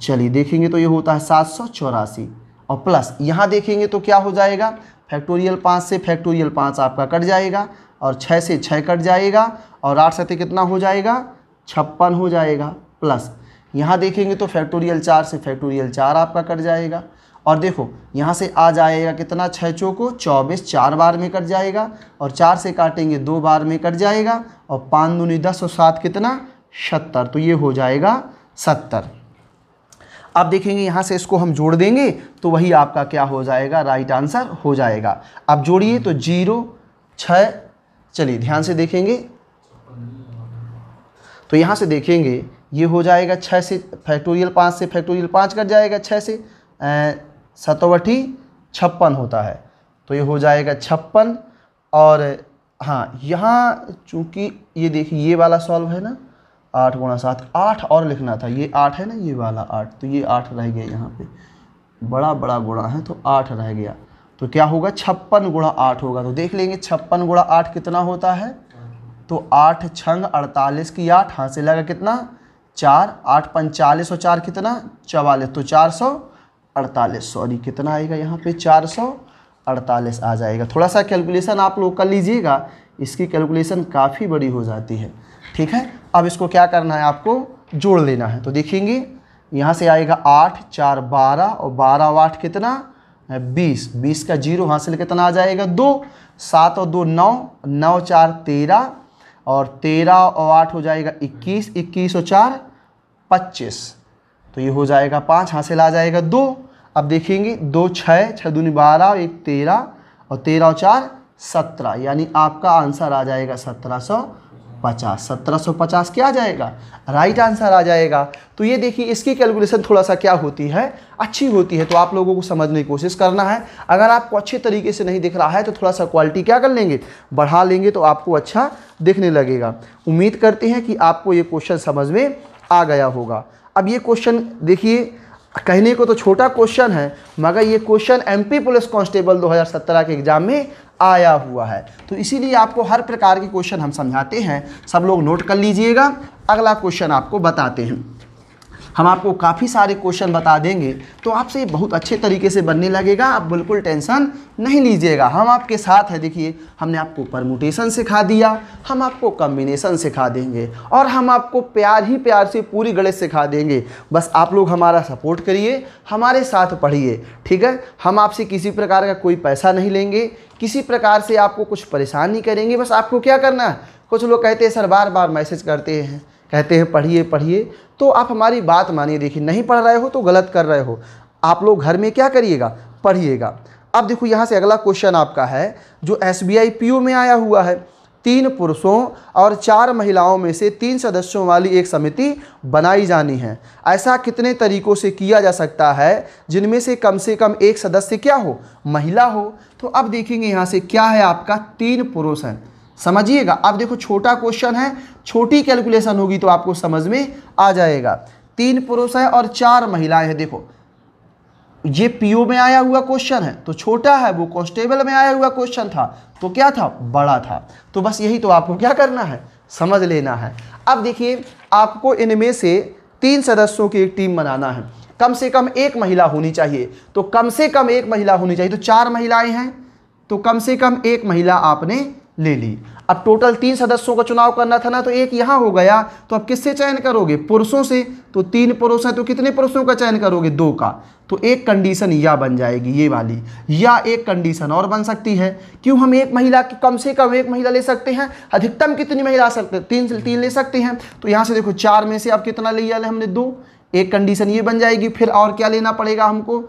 चलिए देखेंगे तो ये होता है सात सौ चौरासी और प्लस यहाँ देखेंगे तो क्या हो जाएगा फैक्टोरियल पाँच से फैक्टोरियल पाँच आपका कट जाएगा और छः से छः कट जाएगा और आठ सत्य कितना हो जाएगा छप्पन हो जाएगा प्लस यहाँ देखेंगे तो फैक्टोरियल चार से फैक्टोरियल चार आपका कट जाएगा और देखो यहाँ से आ जाएगा कितना छः को चौबीस चार बार में कट जाएगा और चार से काटेंगे दो बार में कट जाएगा और पाँच दूनी दस और सात कितना सत्तर तो ये हो जाएगा सत्तर आप देखेंगे यहाँ से इसको हम जोड़ देंगे तो वही आपका क्या हो जाएगा राइट आंसर हो जाएगा आप जोड़िए तो जीरो छ चलिए ध्यान से देखेंगे तो यहाँ से देखेंगे ये हो जाएगा छः से फैक्टोरियल पाँच से फैक्टोरियल पाँच कट जाएगा छः से सतवटी छप्पन होता है तो ये हो जाएगा छप्पन और हाँ यहाँ चूंकि ये देखिए ये वाला सॉल्व है ना आठ गुणा सात आठ और लिखना था ये आठ है ना ये वाला आठ तो ये आठ रह गया यहाँ पे बड़ा बड़ा गुणा है तो आठ रह गया तो क्या होगा छप्पन गुणा आठ होगा तो देख लेंगे छप्पन गुणा आठ कितना होता है तो आठ छंग अड़तालीस की आठ हाँ से लगा कितना चार आठ पंचालीस और चार कितना चवालीस तो चार सौ अड़तालीस सॉरी कितना आएगा यहाँ पे चार सौ अड़तालीस आ जाएगा थोड़ा सा कैलकुलेशन आप लोग कर लीजिएगा इसकी कैलकुलेशन काफ़ी बड़ी हो जाती है ठीक है अब इसको क्या करना है आपको जोड़ लेना है तो देखेंगे यहाँ से आएगा आठ चार बारह और बारह आठ कितना है बीस बीस का जीरो हासिल कितना आ जाएगा दो सात और दो नौ नौ चार तेरह और तेरह और आठ हो जाएगा इक्कीस इक्कीस और चार पच्चीस तो ये हो जाएगा पाँच हासिल आ जाएगा दो अब देखेंगे दो छः छः दूनी बारह एक तेरह और तेरह और चार सत्रह यानी आपका आंसर आ जाएगा सत्रह सौ पचास सत्रह सौ पचास क्या आ जाएगा राइट आंसर आ जाएगा तो ये देखिए इसकी कैलकुलेशन थोड़ा सा क्या होती है अच्छी होती है तो आप लोगों को समझने की कोशिश करना है अगर आपको अच्छे तरीके से नहीं दिख रहा है तो थोड़ा सा क्वालिटी क्या कर लेंगे बढ़ा लेंगे तो आपको अच्छा दिखने लगेगा उम्मीद करते हैं कि आपको ये क्वेश्चन समझ में आ गया होगा अब ये क्वेश्चन देखिए कहने को तो छोटा क्वेश्चन है मगर ये क्वेश्चन एमपी पुलिस कांस्टेबल 2017 के एग्ज़ाम में आया हुआ है तो इसीलिए आपको हर प्रकार के क्वेश्चन हम समझाते हैं सब लोग नोट कर लीजिएगा अगला क्वेश्चन आपको बताते हैं हम आपको काफ़ी सारे क्वेश्चन बता देंगे तो आपसे बहुत अच्छे तरीके से बनने लगेगा आप बिल्कुल टेंशन नहीं लीजिएगा हम आपके साथ है देखिए हमने आपको परमुटेशन सिखा दिया हम आपको कम्बिनेशन सिखा देंगे और हम आपको प्यार ही प्यार से पूरी गणित सिखा देंगे बस आप लोग हमारा सपोर्ट करिए हमारे साथ पढ़िए ठीक है हम आपसे किसी प्रकार का कोई पैसा नहीं लेंगे किसी प्रकार से आपको कुछ परेशान नहीं करेंगे बस आपको क्या करना है कुछ लोग कहते हैं सर बार बार मैसेज करते हैं कहते हैं पढ़िए पढ़िए तो आप हमारी बात मानिए देखिए नहीं पढ़ रहे हो तो गलत कर रहे हो आप लोग घर में क्या करिएगा पढ़िएगा अब देखो यहाँ से अगला क्वेश्चन आपका है जो एस बी में आया हुआ है तीन पुरुषों और चार महिलाओं में से तीन सदस्यों वाली एक समिति बनाई जानी है ऐसा कितने तरीकों से किया जा सकता है जिनमें से कम से कम एक सदस्य क्या हो महिला हो तो अब देखेंगे यहाँ से क्या है आपका तीन पुरुष हैं समझिएगा अब देखो छोटा क्वेश्चन है छोटी कैलकुलेशन होगी तो आपको समझ में आ जाएगा तीन पुरुष है और चार महिलाएं हैं देखो ये पीओ में आया हुआ क्वेश्चन है तो छोटा है वो कॉन्स्टेबल में आया हुआ क्वेश्चन था तो क्या था बड़ा था तो बस यही तो आपको क्या करना है समझ लेना है अब देखिए आपको इनमें से तीन सदस्यों की एक टीम बनाना है कम से कम एक महिला होनी चाहिए तो कम से कम एक महिला होनी चाहिए तो चार महिलाएं हैं तो कम से कम एक महिला आपने ले ली अब टोटल तीन सदस्यों का चुनाव करना था ना तो एक यहाँ हो गया तो अब किससे चयन करोगे पुरुषों से तो तीन पुरुष हैं तो कितने पुरुषों का चयन करोगे दो का तो एक कंडीशन या बन जाएगी ये वाली या एक कंडीशन और बन सकती है क्यों हम एक महिला की कम से कम एक महिला ले सकते हैं अधिकतम कितनी महिला आ सकते तीन से तीन ले सकते हैं तो यहाँ से देखो चार में से अब कितना लिया हमने दो एक कंडीशन ये बन जाएगी फिर और क्या लेना पड़ेगा हमको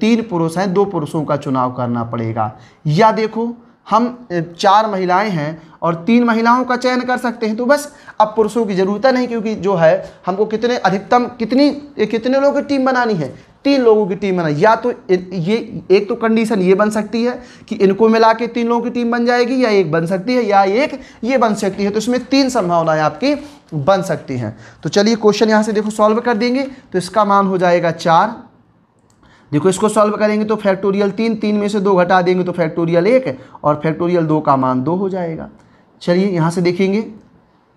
तीन पुरुष हैं दो पुरुषों का चुनाव करना पड़ेगा या देखो हम चार महिलाएं हैं और तीन महिलाओं का चयन कर सकते हैं तो बस अब पुरुषों की ज़रूरत नहीं क्योंकि जो है हमको कितने अधिकतम कितनी कितने लोगों की टीम बनानी है तीन लोगों की टीम बनानी या तो ये एक तो कंडीशन ये बन सकती है कि इनको मिला के तीन लोगों की टीम बन जाएगी या एक बन सकती है या एक ये बन सकती है तो इसमें तीन संभावनाएं आपकी बन सकती हैं तो चलिए क्वेश्चन यहाँ से देखो सॉल्व कर देंगे तो इसका मान हो जाएगा चार देखो इसको सॉल्व करेंगे तो फैक्टोरियल तीन तीन में से दो घटा देंगे तो फैक्टोरियल एक और फैक्टोरियल दो का मान दो हो जाएगा चलिए यहाँ से देखेंगे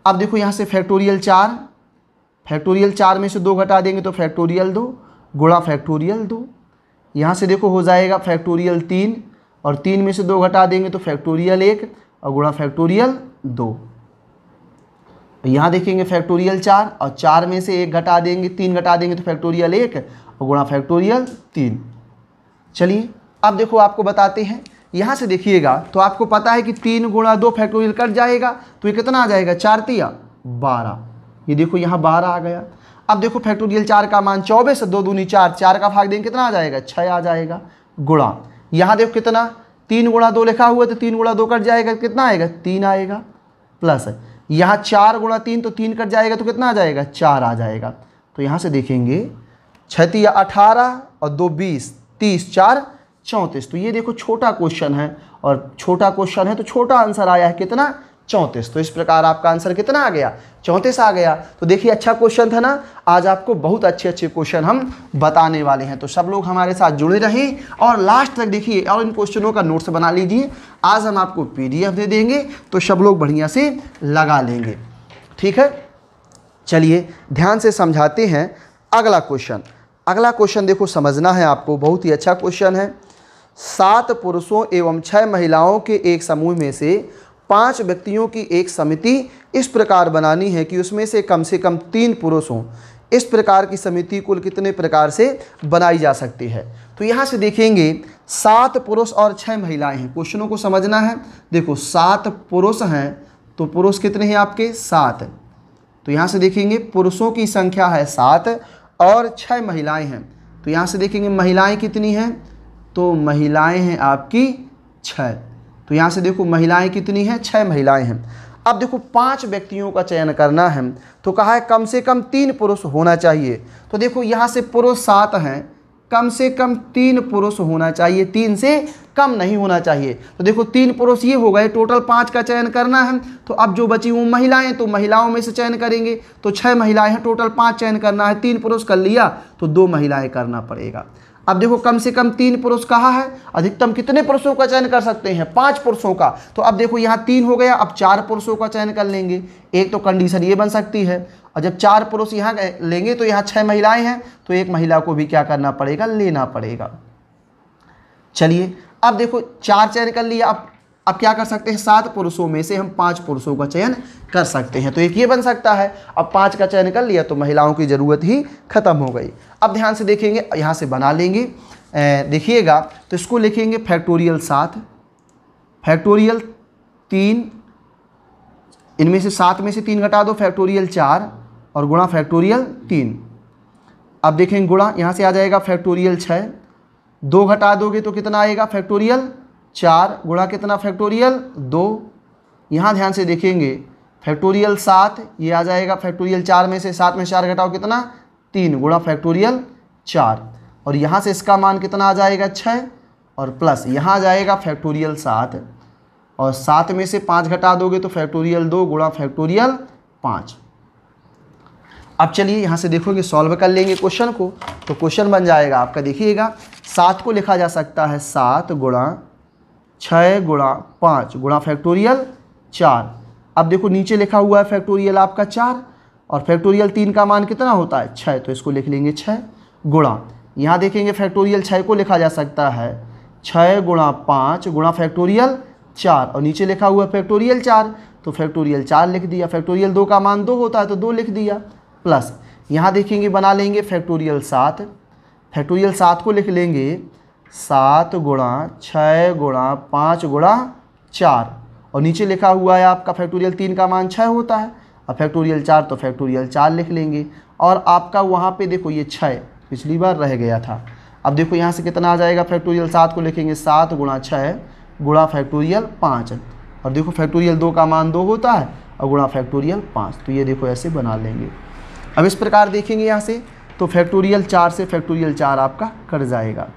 अब देखो यहाँ से फैक्टोरियल चार फैक्टोरियल चार में से दो घटा देंगे तो फैक्टोरियल दो गुणा फैक्टोरियल दो यहाँ से देखो हो जाएगा फैक्टोरियल तीन और तीन में से दो घटा देंगे तो फैक्टोरियल एक और गुणा फैक्टोरियल दो तो यहाँ देखेंगे फैक्टोरियल चार और चार में से एक घटा देंगे तीन घटा देंगे तो फैक्टोरियल एक और गुणा फैक्टोरियल तीन चलिए अब देखो आपको बताते हैं यहाँ से देखिएगा तो आपको पता है कि तीन गुणा दो फैक्टोरियल कट जाएगा तो ये कितना आ जाएगा चार तिया बारह ये देखो यहाँ बारह आ गया अब देखो फैक्टोरियल चार का मान चौबीस दो दूनी चार चार का भाग देंगे कितना आ जाएगा छः आ जाएगा गुणा यहाँ देखो कितना तीन गुणा दो लिखा हुआ तो तीन गुणा दो कट जाएगा तो कितना आएगा तीन आएगा प्लस यहाँ चार गुणा तीन तो तीन कट जाएगा तो कितना आ जाएगा चार आ जाएगा तो यहाँ से देखेंगे छती या अठारह और दो बीस तीस चार चौंतीस तो ये देखो छोटा क्वेश्चन है और छोटा क्वेश्चन है तो छोटा आंसर आया है कितना चौंतीस तो इस प्रकार आपका आंसर कितना आ गया चौंतीस आ गया तो देखिए अच्छा क्वेश्चन था ना आज आपको बहुत अच्छे अच्छे क्वेश्चन हम बताने वाले हैं तो सब लोग हमारे साथ जुड़े रहें और लास्ट तक देखिए और इन क्वेश्चनों का नोट्स बना लीजिए आज हम आपको पीडीएफ दे देंगे तो सब लोग बढ़िया से लगा लेंगे ठीक है चलिए ध्यान से समझाते हैं अगला क्वेश्चन अगला क्वेश्चन देखो समझना है आपको बहुत ही अच्छा क्वेश्चन है सात पुरुषों एवं छह महिलाओं के एक समूह में से पांच व्यक्तियों की एक समिति इस प्रकार बनानी है कि उसमें से कम से कम तीन पुरुष हों इस प्रकार की समिति कुल कितने प्रकार से बनाई जा सकती है तो यहाँ से देखेंगे सात पुरुष और छः महिलाएं हैं क्वेश्चनों को समझना है देखो सात पुरुष हैं तो पुरुष कितने हैं आपके सात तो यहाँ से देखेंगे पुरुषों की संख्या है सात और छः महिलाएं हैं तो यहाँ से देखेंगे महिलाएं कितनी हैं तो महिलाएं हैं आपकी छः तो यहाँ से देखो महिलाएं कितनी हैं छः महिलाएं हैं अब देखो पांच व्यक्तियों का चयन करना है तो कहा है कम से कम तीन पुरुष होना चाहिए तो देखो यहाँ से पुरुष सात हैं कम से कम तीन पुरुष होना चाहिए तीन से कम नहीं होना चाहिए तो देखो तीन पुरुष ये हो गए टोटल पाँच का चयन करना है तो अब जो बची हुई महिलाएं तो महिलाओं में से चयन करेंगे तो छह महिलाएं हैं टोटल पाँच चयन करना है तीन पुरुष कर लिया तो दो महिलाएं करना पड़ेगा अब देखो कम से कम तीन पुरुष कहा है अधिकतम कितने पुरुषों का चयन कर सकते हैं पांच पुरुषों का तो अब देखो यहाँ तीन हो गया अब चार पुरुषों का चयन कर लेंगे एक तो कंडीशन ये बन सकती है और जब चार पुरुष यहाँ लेंगे तो यहाँ छः महिलाएं हैं तो एक महिला को भी क्या करना पड़ेगा लेना पड़ेगा चलिए अब देखो चार चयन कर लिया अब अब क्या कर सकते हैं सात पुरुषों में से हम पांच पुरुषों का चयन कर सकते हैं तो एक ये बन सकता है अब पांच का चयन कर लिया तो महिलाओं की ज़रूरत ही खत्म हो गई अब ध्यान से देखेंगे यहाँ से बना लेंगे देखिएगा तो इसको लिखेंगे फैक्टोरियल सात फैक्टोरियल तीन इनमें से सात में से तीन घटा दो फैक्टोरियल चार और गुणा फैक्टोरियल तीन अब देखेंगे गुणा यहाँ से आ जाएगा फैक्टोरियल छः दो घटा दोगे तो कितना आएगा फैक्टोरियल चार गुणा कितना फैक्टोरियल दो यहाँ ध्यान से देखेंगे फैक्टोरियल सात ये आ जाएगा फैक्टोरियल चार में से सात में चार घटाओ कितना तीन गुणा फैक्टोरियल चार और यहाँ से इसका मान कितना आ जाएगा छः और प्लस यहाँ आ जाएगा फैक्टोरियल सात और सात में से पाँच घटा दोगे तो फैक्टोरियल दो गुणा फैक्टोरियल पाँच अब चलिए यहाँ से देखोगे सॉल्व कर लेंगे क्वेश्चन को तो क्वेश्चन बन जाएगा आपका देखिएगा सात को लिखा जा सकता है सात गुणा छः गुणा पाँच गुणा फैक्टोरियल चार अब देखो नीचे लिखा हुआ है फैक्टोरियल आपका चार और फैक्टोरियल तीन का मान कितना होता है छः तो इसको लिख लेंगे छः गुणा यहाँ देखेंगे फैक्टोरियल छः को लिखा जा सकता है छः गुणा पाँच गुणा फैक्टोरियल चार और नीचे लिखा हुआ है फैक्टोरियल चार तो फैक्टोरियल चार लिख दिया फैक्टोरियल दो का मान दो होता है तो दो लिख दिया प्लस यहाँ देखेंगे बना लेंगे फैक्टोरियल सात फैक्टोरियल सात को लिख लेंगे सात गुणा छः गुणा पाँच गुणा चार और नीचे लिखा हुआ है आपका फैक्टोरियल तीन का मान छः होता है और फैक्टोरियल चार तो फैक्टोरियल चार लिख लेंगे और आपका वहाँ पे देखो ये छः पिछली बार रह गया था अब देखो यहाँ से कितना आ जाएगा फैक्टोरियल सात को लिखेंगे सात गुणा छः गुणा फैक्टोरियल पाँच और देखो फैक्टोरियल दो का मान दो होता है और गुणा फैक्टोरियल पाँच तो ये देखो ऐसे बना लेंगे अब इस प्रकार देखेंगे यहाँ से तो फैक्टोरियल चार से फैक्टोरियल चार आपका कट जाएगा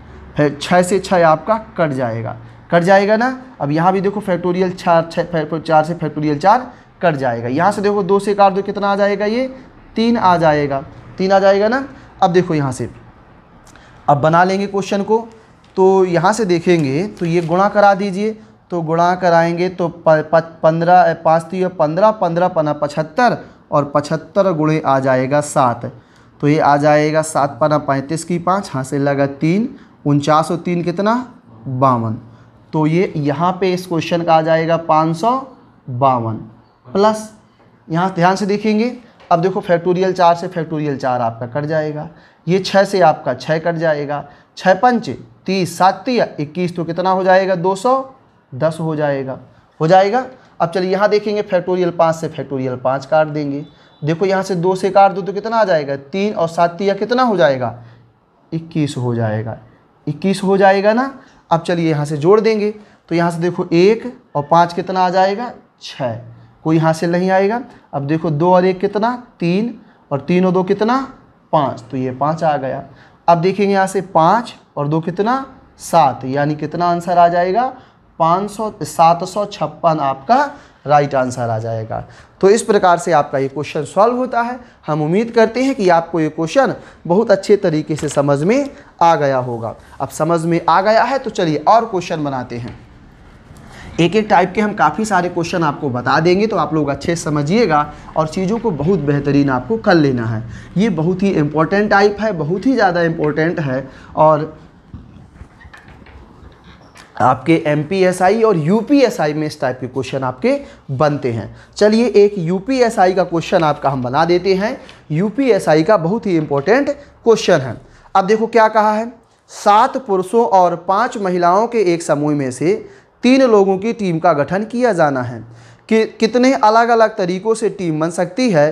छः से छः आपका कट जाएगा कट जाएगा ना अब यहाँ भी देखो फैक्टोरियल चार छः चार से फैक्टोरियल चार कट जाएगा यहाँ से देखो दो से काट दो कितना आ जाएगा ये तीन आ जाएगा तीन आ जाएगा ना अब देखो यहाँ से अब बना लेंगे क्वेश्चन को तो यहाँ से देखेंगे तो ये गुणा करा दीजिए तो गुणा कराएंगे तो पंद्रह पाँच तीन पंद्रह पंद्रह पना पचहत्तर और पचहत्तर गुणे आ जाएगा सात तो ये आ जाएगा सात पाना पैंतीस की पाँच हाँ से लगा तीन उनचास और तीन कितना बावन तो ये यहाँ पे इस क्वेश्चन का आ जाएगा पाँच सौ बावन प्लस यहाँ ध्यान से देखेंगे अब देखो फैक्टोरियल चार से फैक्टोरियल चार आपका कट जाएगा ये छः से आपका छः कट जाएगा छः पंच तीस सात तीस इक्कीस तो कितना हो जाएगा दो सौ दस हो जाएगा हो जाएगा अब चलिए यहाँ देखेंगे फैक्टोरियल पाँच से फैक्टोरियल पाँच काट देंगे देखो यहाँ से दो से काट दो तो कितना आ जाएगा तीन और सात या कितना हो जाएगा इक्कीस हो जाएगा इक्कीस हो जाएगा ना अब चलिए यहाँ से जोड़ देंगे तो यहाँ से देखो एक और पाँच कितना आ जाएगा छः कोई यहाँ से नहीं आएगा अब देखो दो और एक कितना तीन और तीन और दो कितना पाँच तो ये पाँच आ गया अब देखेंगे यहाँ से पाँच और दो कितना सात यानी कितना आंसर आ जाएगा पाँच सौ सात सौ छप्पन आपका राइट आंसर आ जाएगा तो इस प्रकार से आपका ये क्वेश्चन सॉल्व होता है हम उम्मीद करते हैं कि आपको ये क्वेश्चन बहुत अच्छे तरीके से समझ में आ गया होगा अब समझ में आ गया है तो चलिए और क्वेश्चन बनाते हैं एक एक टाइप के हम काफ़ी सारे क्वेश्चन आपको बता देंगे तो आप लोग अच्छे समझिएगा और चीज़ों को बहुत बेहतरीन आपको कर लेना है ये बहुत ही इम्पोर्टेंट टाइप है बहुत ही ज़्यादा इम्पोर्टेंट है और आपके एम और यू में इस टाइप के क्वेश्चन आपके बनते हैं चलिए एक यू का क्वेश्चन आपका हम बना देते हैं यू का बहुत ही इम्पोर्टेंट क्वेश्चन है अब देखो क्या कहा है सात पुरुषों और पांच महिलाओं के एक समूह में से तीन लोगों की टीम का गठन किया जाना है कि कितने अलग अलग तरीक़ों से टीम बन सकती है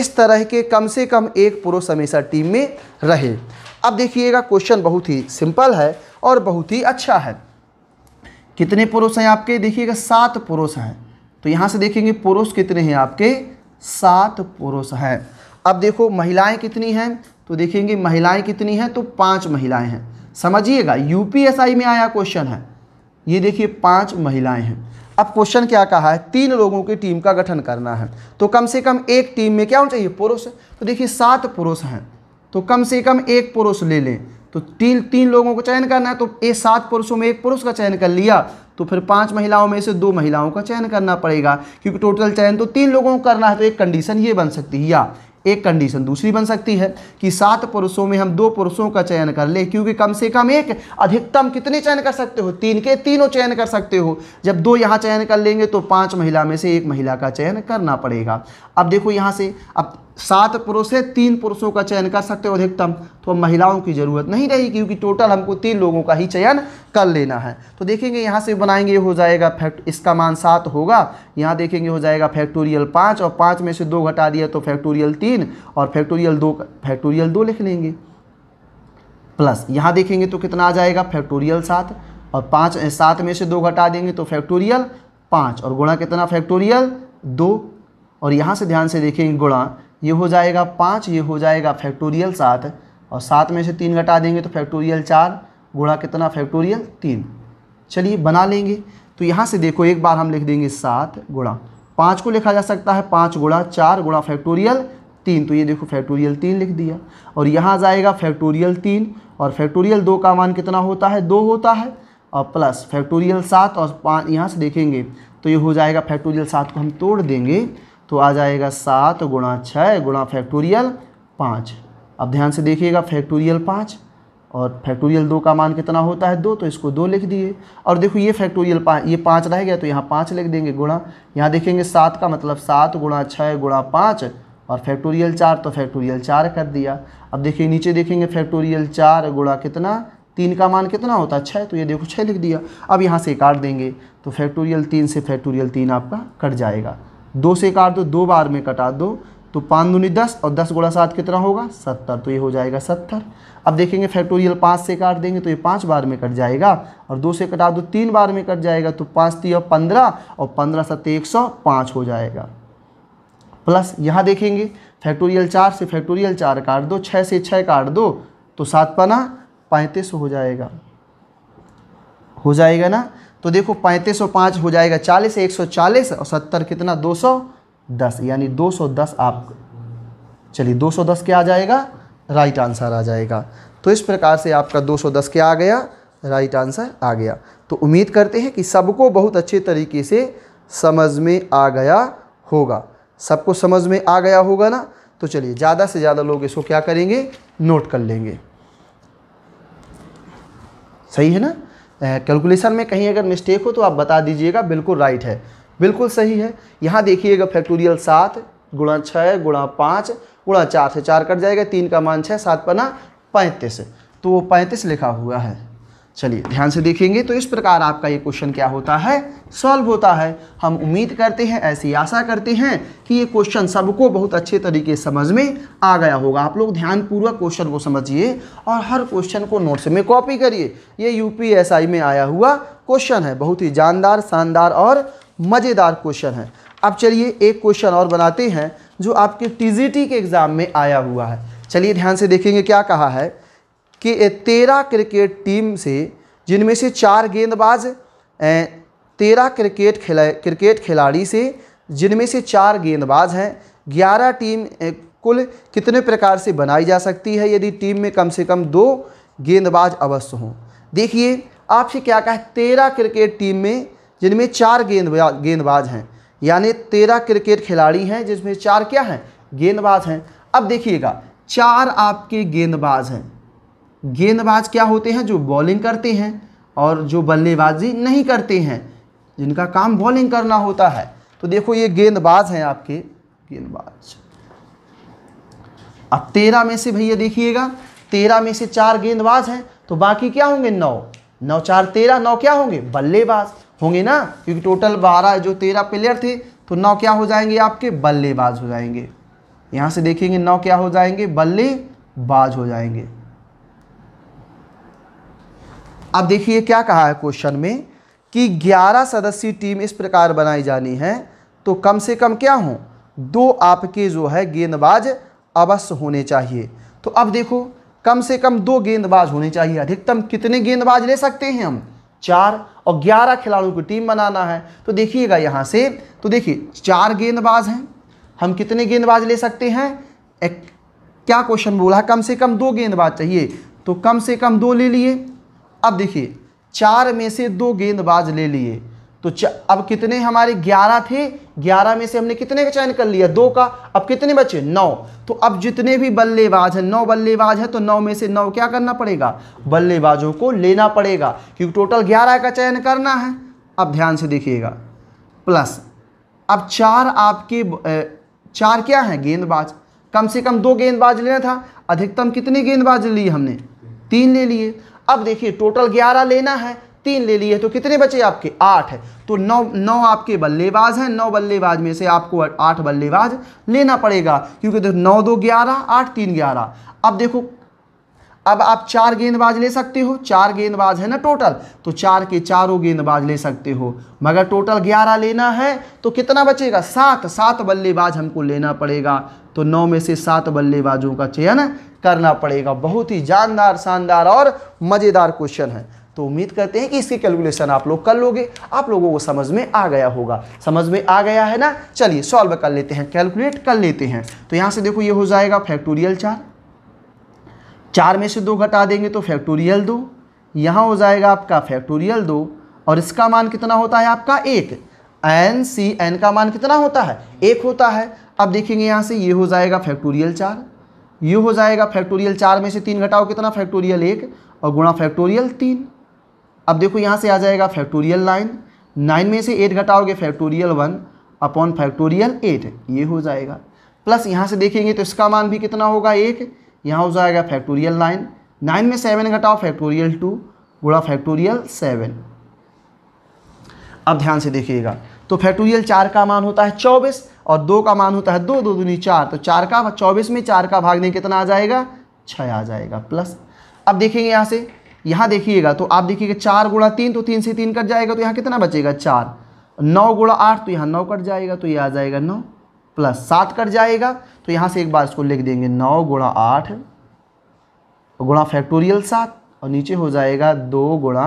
इस तरह के कम से कम एक पुरुष हमेशा टीम में रहे अब देखिएगा क्वेश्चन बहुत ही सिंपल है और बहुत ही अच्छा है कितने पुरुष हैं आपके देखिएगा सात पुरुष हैं तो यहाँ से देखेंगे पुरुष कितने हैं आपके सात पुरुष हैं अब देखो महिलाएं कितनी हैं तो देखेंगे महिलाएं कितनी हैं तो पांच महिलाएं हैं समझिएगा यूपीएसआई में आया क्वेश्चन है ये देखिए पांच महिलाएं हैं अब क्वेश्चन क्या कहा है तीन लोगों की टीम का गठन करना है तो कम से कम एक टीम में क्या होना चाहिए पुरुष तो देखिए सात पुरुष हैं तो कम से कम एक पुरुष ले लें तो तीन तीन लोगों को चयन करना है तो ये सात पुरुषों में एक पुरुष का चयन कर लिया तो फिर पांच महिलाओं में से दो महिलाओं का चयन करना पड़ेगा क्योंकि टोटल चयन तो तीन लोगों को करना है तो एक कंडीशन ये बन सकती है या एक कंडीशन दूसरी बन सकती है कि सात पुरुषों में हम दो पुरुषों का चयन कर ले क्योंकि कम से कम एक अधिकतम कितने चयन कर सकते हो तीन के तीनों चयन कर सकते हो जब दो यहां चयन कर लेंगे तो पांच महिला में से एक महिला का चयन करना पड़ेगा अब देखो यहां से अब सात पुरुष है तीन पुरुषों का चयन कर सकते हो अधिकतम तो अब महिलाओं की ज़रूरत नहीं रहेगी क्योंकि टोटल हमको तीन लोगों का ही चयन कर लेना है तो देखेंगे यहाँ से बनाएंगे हो जाएगा फैक्ट इसका मान सात होगा यहाँ देखेंगे हो जाएगा फैक्टोरियल पाँच और पाँच में से दो घटा दिया तो फैक्टोरियल तीन और फैक्टोरियल दो फैक्टोरियल दो लिख लेंगे प्लस यहाँ देखेंगे तो कितना आ जाएगा फैक्टोरियल सात और पाँच सात में से दो घटा देंगे तो फैक्टोरियल पाँच और गुणा कितना फैक्टोरियल दो और यहाँ से ध्यान से देखेंगे गुणा ये हो जाएगा पाँच ये हो जाएगा फैक्टोरियल सात और सात में से तीन घटा देंगे तो फैक्टोरियल चार गुणा कितना फैक्टोरियल तीन चलिए बना लेंगे तो यहाँ से देखो एक बार हम लिख देंगे सात गुणा पाँच को लिखा जा सकता है पाँच गुणा चार गुणा फैक्टोरियल तीन तो ये देखो फैक्टोरियल तीन लिख दिया और यहाँ जाएगा फैक्टोरियल तीन और फैक्टोरियल दो का मान कितना होता है दो होता है और प्लस फैक्टोरियल सात और पाँच यहाँ से देखेंगे तो ये हो जाएगा फैक्टोरियल सात को हम तोड़ देंगे तो आ जाएगा सात गुणा छः गुणा फैक्टोरियल पाँच अब ध्यान से देखिएगा फैक्टोरियल पाँच और फैक्टोरियल दो का मान कितना होता है दो तो इसको दो लिख दिए और देखो ये फैक्टोरियल पाँच ये पाँच रह गया तो यहाँ पाँच लिख देंगे गुणा यहाँ देखेंगे सात का मतलब सात गुणा छः गुणा पाँच और फैक्टोरियल चार तो फैक्टोरियल चार कर दिया अब देखिए नीचे देखेंगे फैक्टोरियल चार गुणा कितना तीन का मान कितना होता है छः तो ये देखो छः लिख दिया अब यहाँ से काट देंगे तो फैक्टोरियल तीन से फैक्टोरियल तीन आपका कट जाएगा दो से काट दो दो बार में कटा दो तो पाँच दूनी दस और दस गोड़ा सात कितना होगा सत्तर तो ये हो जाएगा सत्तर अब देखेंगे फैक्टोरियल पाँच से काट देंगे तो ये पाँच बार में कट जाएगा और दो से कटा दो तो तीन बार में कट जाएगा तो पाँच तीन और पंद्रह और पंद्रह सत्य एक सौ पाँच हो जाएगा प्लस यहाँ देखेंगे फैक्टोरियल चार से फैक्टोरियल चार काट दो छः से छः काट दो तो सात पना पैंतीस हो जाएगा हो जाएगा ना तो देखो पैंतीस और पाँच हो जाएगा चालीस एक सौ चालीस और सत्तर कितना दो सौ दस यानी दो सौ दस आप चलिए दो सौ दस क्या आ जाएगा राइट आंसर आ जाएगा तो इस प्रकार से आपका दो सौ दस क्या आ गया राइट आंसर आ गया तो उम्मीद करते हैं कि सबको बहुत अच्छे तरीके से समझ में आ गया होगा सबको समझ में आ गया होगा ना तो चलिए ज़्यादा से ज़्यादा लोग इसको क्या करेंगे नोट कर लेंगे सही है ना कैलकुलेशन में कहीं अगर मिस्टेक हो तो आप बता दीजिएगा बिल्कुल राइट है बिल्कुल सही है यहाँ देखिएगा फैक्टोरियल सात गुणा छः गुणा पाँच गुणा चार से चार कट जाएगा तीन का मान छः सात पना पैंतीस तो वो पैंतीस लिखा हुआ है चलिए ध्यान से देखेंगे तो इस प्रकार आपका ये क्वेश्चन क्या होता है सॉल्व होता है हम उम्मीद करते हैं ऐसी आशा करते हैं कि ये क्वेश्चन सबको बहुत अच्छे तरीके समझ में आ गया होगा आप लोग ध्यानपूर्वक क्वेश्चन को समझिए और हर क्वेश्चन को नोट्स में कॉपी करिए ये यूपीएसआई में आया हुआ क्वेश्चन है बहुत ही जानदार शानदार और मज़ेदार क्वेश्चन है अब चलिए एक क्वेश्चन और बनाते हैं जो आपके टी के एग्ज़ाम में आया हुआ है चलिए ध्यान से देखेंगे क्या कहा है कि तेरह क्रिकेट टीम से जिनमें से चार गेंदबाज तेरह क्रिकेट खिला क्रिकेट खिलाड़ी से जिनमें से चार गेंदबाज हैं ग्यारह टीम कुल कितने प्रकार से बनाई जा सकती है यदि टीम में कम से कम दो गेंदबाज अवश्य हों देखिए आपसे क्या कहा तेरह क्रिकेट टीम में जिनमें चार गेंदबाज गेंदबाज हैं यानी तेरह क्रिकेट खिलाड़ी हैं जिसमें चार क्या हैं गेंदबाज हैं अब देखिएगा चार आपके गेंदबाज हैं गेंदबाज क्या होते हैं जो बॉलिंग करते हैं और जो बल्लेबाजी नहीं करते हैं जिनका काम बॉलिंग करना होता है तो देखो ये गेंदबाज हैं आपके गेंदबाज अब तेरह में से भैया देखिएगा तेरह में से चार गेंदबाज हैं तो बाकी क्या होंगे नौ नौ चार तेरह नौ क्या होंगे बल्लेबाज होंगे ना क्योंकि टोटल बारह जो तेरह प्लेयर थे तो नौ क्या हो जाएंगे आपके बल्लेबाज हो जाएंगे यहाँ से देखेंगे नौ क्या हो जाएंगे बल्लेबाज हो जाएंगे अब देखिए क्या कहा है क्वेश्चन में कि 11 सदस्यीय टीम इस प्रकार बनाई जानी है तो कम से कम क्या हो दो आपके जो है गेंदबाज अवश्य होने चाहिए तो अब देखो कम से कम दो गेंदबाज होने चाहिए अधिकतम कितने गेंदबाज ले सकते हैं हम चार और ग्यारह खिलाड़ियों की टीम बनाना है तो देखिएगा यहाँ से तो देखिए चार गेंदबाज हैं हम कितने गेंदबाज ले सकते हैं एक क्या क्वेश्चन बोला कम से कम दो गेंदबाज चाहिए तो कम से कम दो ले लिए अब देखिए चार में से दो गेंदबाज ले लिए तो अब कितने हमारे ग्यारह थे ग्यारह में से हमने कितने का चयन कर लिया दो का अब कितने बचे नौ तो अब जितने भी बल्लेबाज हैं नौ बल्लेबाज हैं तो नौ में से नौ क्या करना पड़ेगा बल्लेबाजों को लेना पड़ेगा क्योंकि टोटल ग्यारह का चयन करना है अब ध्यान से देखिएगा प्लस अब चार आपके चार क्या हैं गेंदबाज कम से कम दो गेंदबाज लेना था अधिकतम कितने गेंदबाज लिए हमने तीन ले लिए अब देखिए टोटल ग्यारह लेना है तीन ले लिए तो कितने बचे आपके आठ है तो नौ नौ आपके बल्लेबाज हैं नौ बल्लेबाज में से आपको आठ बल्लेबाज लेना पड़ेगा क्योंकि देखो नौ दो ग्यारह आठ तीन ग्यारह अब देखो अब आप चार गेंदबाज ले सकते हो चार गेंदबाज है ना टोटल तो चार के चारों गेंदबाज ले सकते हो मगर टोटल ग्यारह लेना है तो कितना बचेगा सात सात बल्लेबाज हमको लेना पड़ेगा तो नौ में से सात बल्लेबाजों का चयन करना पड़ेगा बहुत ही जानदार शानदार और मज़ेदार क्वेश्चन है तो उम्मीद करते हैं कि इसके कैलकुलेशन आप लोग कर लोगे आप लोगों को समझ में आ गया होगा समझ में आ गया है ना चलिए सॉल्व कर लेते हैं कैलकुलेट कर लेते हैं तो यहाँ से देखो ये हो जाएगा फैक्टोरियल चार चार में से दो घटा देंगे तो फैक्टोरियल दो यहाँ हो जाएगा आपका फैक्टोरियल दो और इसका मान कितना होता है आपका एक एन सी एन का मान कितना होता है एक होता है अब देखेंगे यहाँ से ये हो जाएगा फैक्टोरियल चार ये हो जाएगा फैक्टोरियल चार में से तीन घटाओ कितना फैक्टोरियल एक और गुणा फैक्टोरियल तीन अब देखो यहाँ से आ जाएगा फैक्टोरियल नाइन नाइन में से एट घटाओगे factorial one upon factorial eight ये हो जाएगा प्लस यहाँ से देखेंगे तो इसका मान भी कितना होगा एक यहाँ हो जाएगा फैक्टोरियल नाइन नाइन में सेवन घटाओ फैक्टोरियल टू गुड़ा फैक्टोरियल सेवन अब ध्यान से देखिएगा तो फैक्टोरियल चार का मान होता है चौबीस और दो का मान होता है दो दो दूनी चार तो चार का चौबीस में चार का भाग नहीं कितना आ जाएगा छः आ जाएगा प्लस अब देखेंगे यहाँ से यहाँ देखिएगा तो आप देखिएगा चार गुड़ा तीन तो तीन से तीन कट जाएगा तो यहाँ कितना बचेगा चार नौ गुड़ा आठ तो यहाँ नौ कट जाएगा तो ये आ जाएगा नौ प्लस सात कट जाएगा तो यहाँ से एक बार इसको लिख देंगे नौ गुणा आठ गुणा फैक्टोरियल सात और नीचे हो जाएगा दो गुणा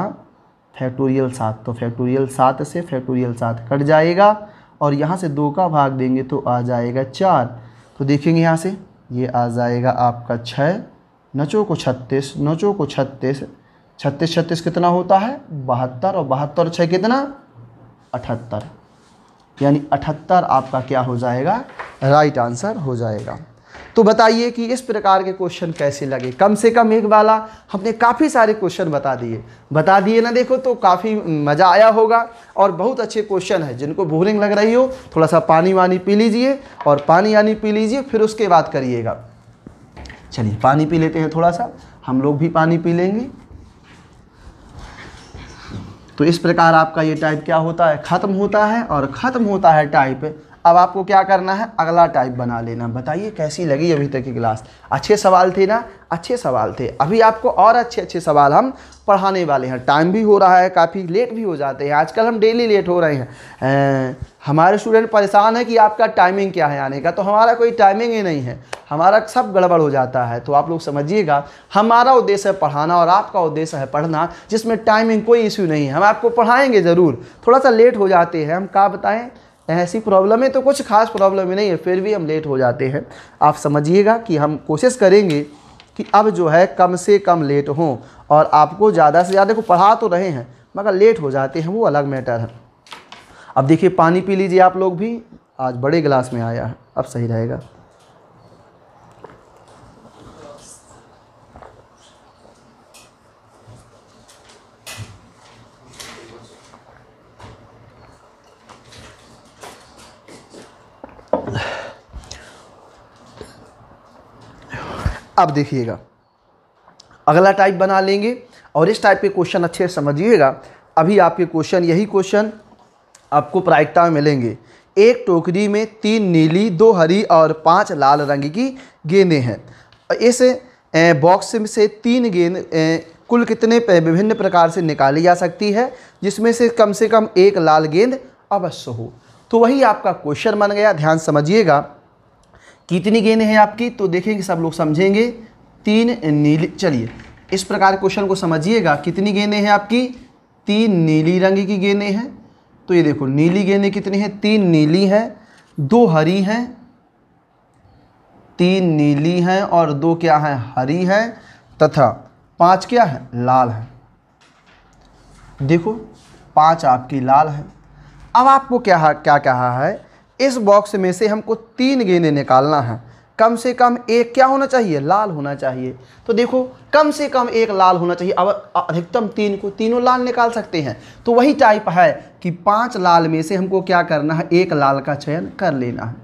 फैक्टोरियल सात तो फैक्टोरियल सात से फैक्टोरियल सात कट जाएगा और यहाँ से दो का भाग देंगे तो आ जाएगा चार तो देखेंगे यहाँ से ये आ जाएगा आपका छः नचो को छत्तीस नचो को छत्तीस छत्तीस छत्तीस कितना होता है बहत्तर और बहत्तर छः कितना अठहत्तर यानी अठहत्तर आपका क्या हो जाएगा राइट आंसर हो जाएगा तो बताइए कि इस प्रकार के क्वेश्चन कैसे लगे कम से कम एक वाला हमने काफ़ी सारे क्वेश्चन बता दिए बता दिए ना देखो तो काफ़ी मज़ा आया होगा और बहुत अच्छे क्वेश्चन है जिनको बोरिंग लग रही हो थोड़ा सा पानी वानी पी लीजिए और पानी वानी पी लीजिए फिर उसके बाद करिएगा चलिए पानी पी लेते हैं थोड़ा सा हम लोग भी पानी पी लेंगे तो इस प्रकार आपका ये टाइप क्या होता है ख़त्म होता है और ख़त्म होता है टाइप अब आपको क्या करना है अगला टाइप बना लेना बताइए कैसी लगी अभी तक की क्लास अच्छे सवाल थे ना अच्छे सवाल थे अभी आपको और अच्छे अच्छे सवाल हम पढ़ाने वाले हैं टाइम भी हो रहा है काफ़ी लेट भी हो जाते हैं आजकल हम डेली लेट हो रहे हैं हमारे स्टूडेंट परेशान है कि आपका टाइमिंग क्या है आने का तो हमारा कोई टाइमिंग ही नहीं है हमारा सब गड़बड़ हो जाता है तो आप लोग समझिएगा हमारा उद्देश्य है पढ़ाना और आपका उद्देश्य है पढ़ना जिसमें टाइमिंग कोई इश्यू नहीं है हम आपको पढ़ाएंगे ज़रूर थोड़ा सा लेट हो जाते हैं हम कहा बताएँ ऐसी प्रॉब्लम है तो कुछ खास प्रॉब्लम ही नहीं है फिर भी हम लेट हो जाते हैं आप समझिएगा कि हम कोशिश करेंगे कि अब जो है कम से कम लेट हों और आपको ज़्यादा से ज़्यादा को पढ़ा तो रहे हैं मगर लेट हो जाते हैं वो अलग मैटर है अब देखिए पानी पी लीजिए आप लोग भी आज बड़े गिलास में आया है अब सही रहेगा अब देखिएगा अगला टाइप बना लेंगे और इस टाइप के क्वेश्चन अच्छे से समझिएगा अभी आपके क्वेश्चन यही क्वेश्चन आपको प्रायिकता में मिलेंगे एक टोकरी में तीन नीली दो हरी और पांच लाल रंग की गेंदें हैं इस बॉक्स से तीन गेंद कुल कितने विभिन्न प्रकार से निकाली जा सकती है जिसमें से कम से कम एक लाल गेंद अवश्य हो तो वही आपका क्वेश्चन बन गया ध्यान समझिएगा कितनी गेंदें हैं आपकी तो देखेंगे सब लोग समझेंगे तीन नीली चलिए इस प्रकार क्वेश्चन को समझिएगा कितनी गेंदें हैं आपकी तीन नीली रंग की गेंदें हैं तो ये देखो नीली गेंदें कितनी हैं तीन नीली हैं दो हरी हैं तीन नीली हैं और दो क्या हैं हरी हैं तथा पांच क्या है लाल है देखो पांच आपकी लाल है अब आपको क्या क्या कहा है इस बॉक्स में से हमको तीन गेंदे निकालना है कम से कम एक क्या होना चाहिए लाल होना चाहिए तो देखो कम से कम एक लाल होना चाहिए अब अधिकतम तीन को तीनों लाल निकाल सकते हैं तो वही टाइप है कि पांच लाल में से हमको क्या करना है एक लाल का चयन कर लेना है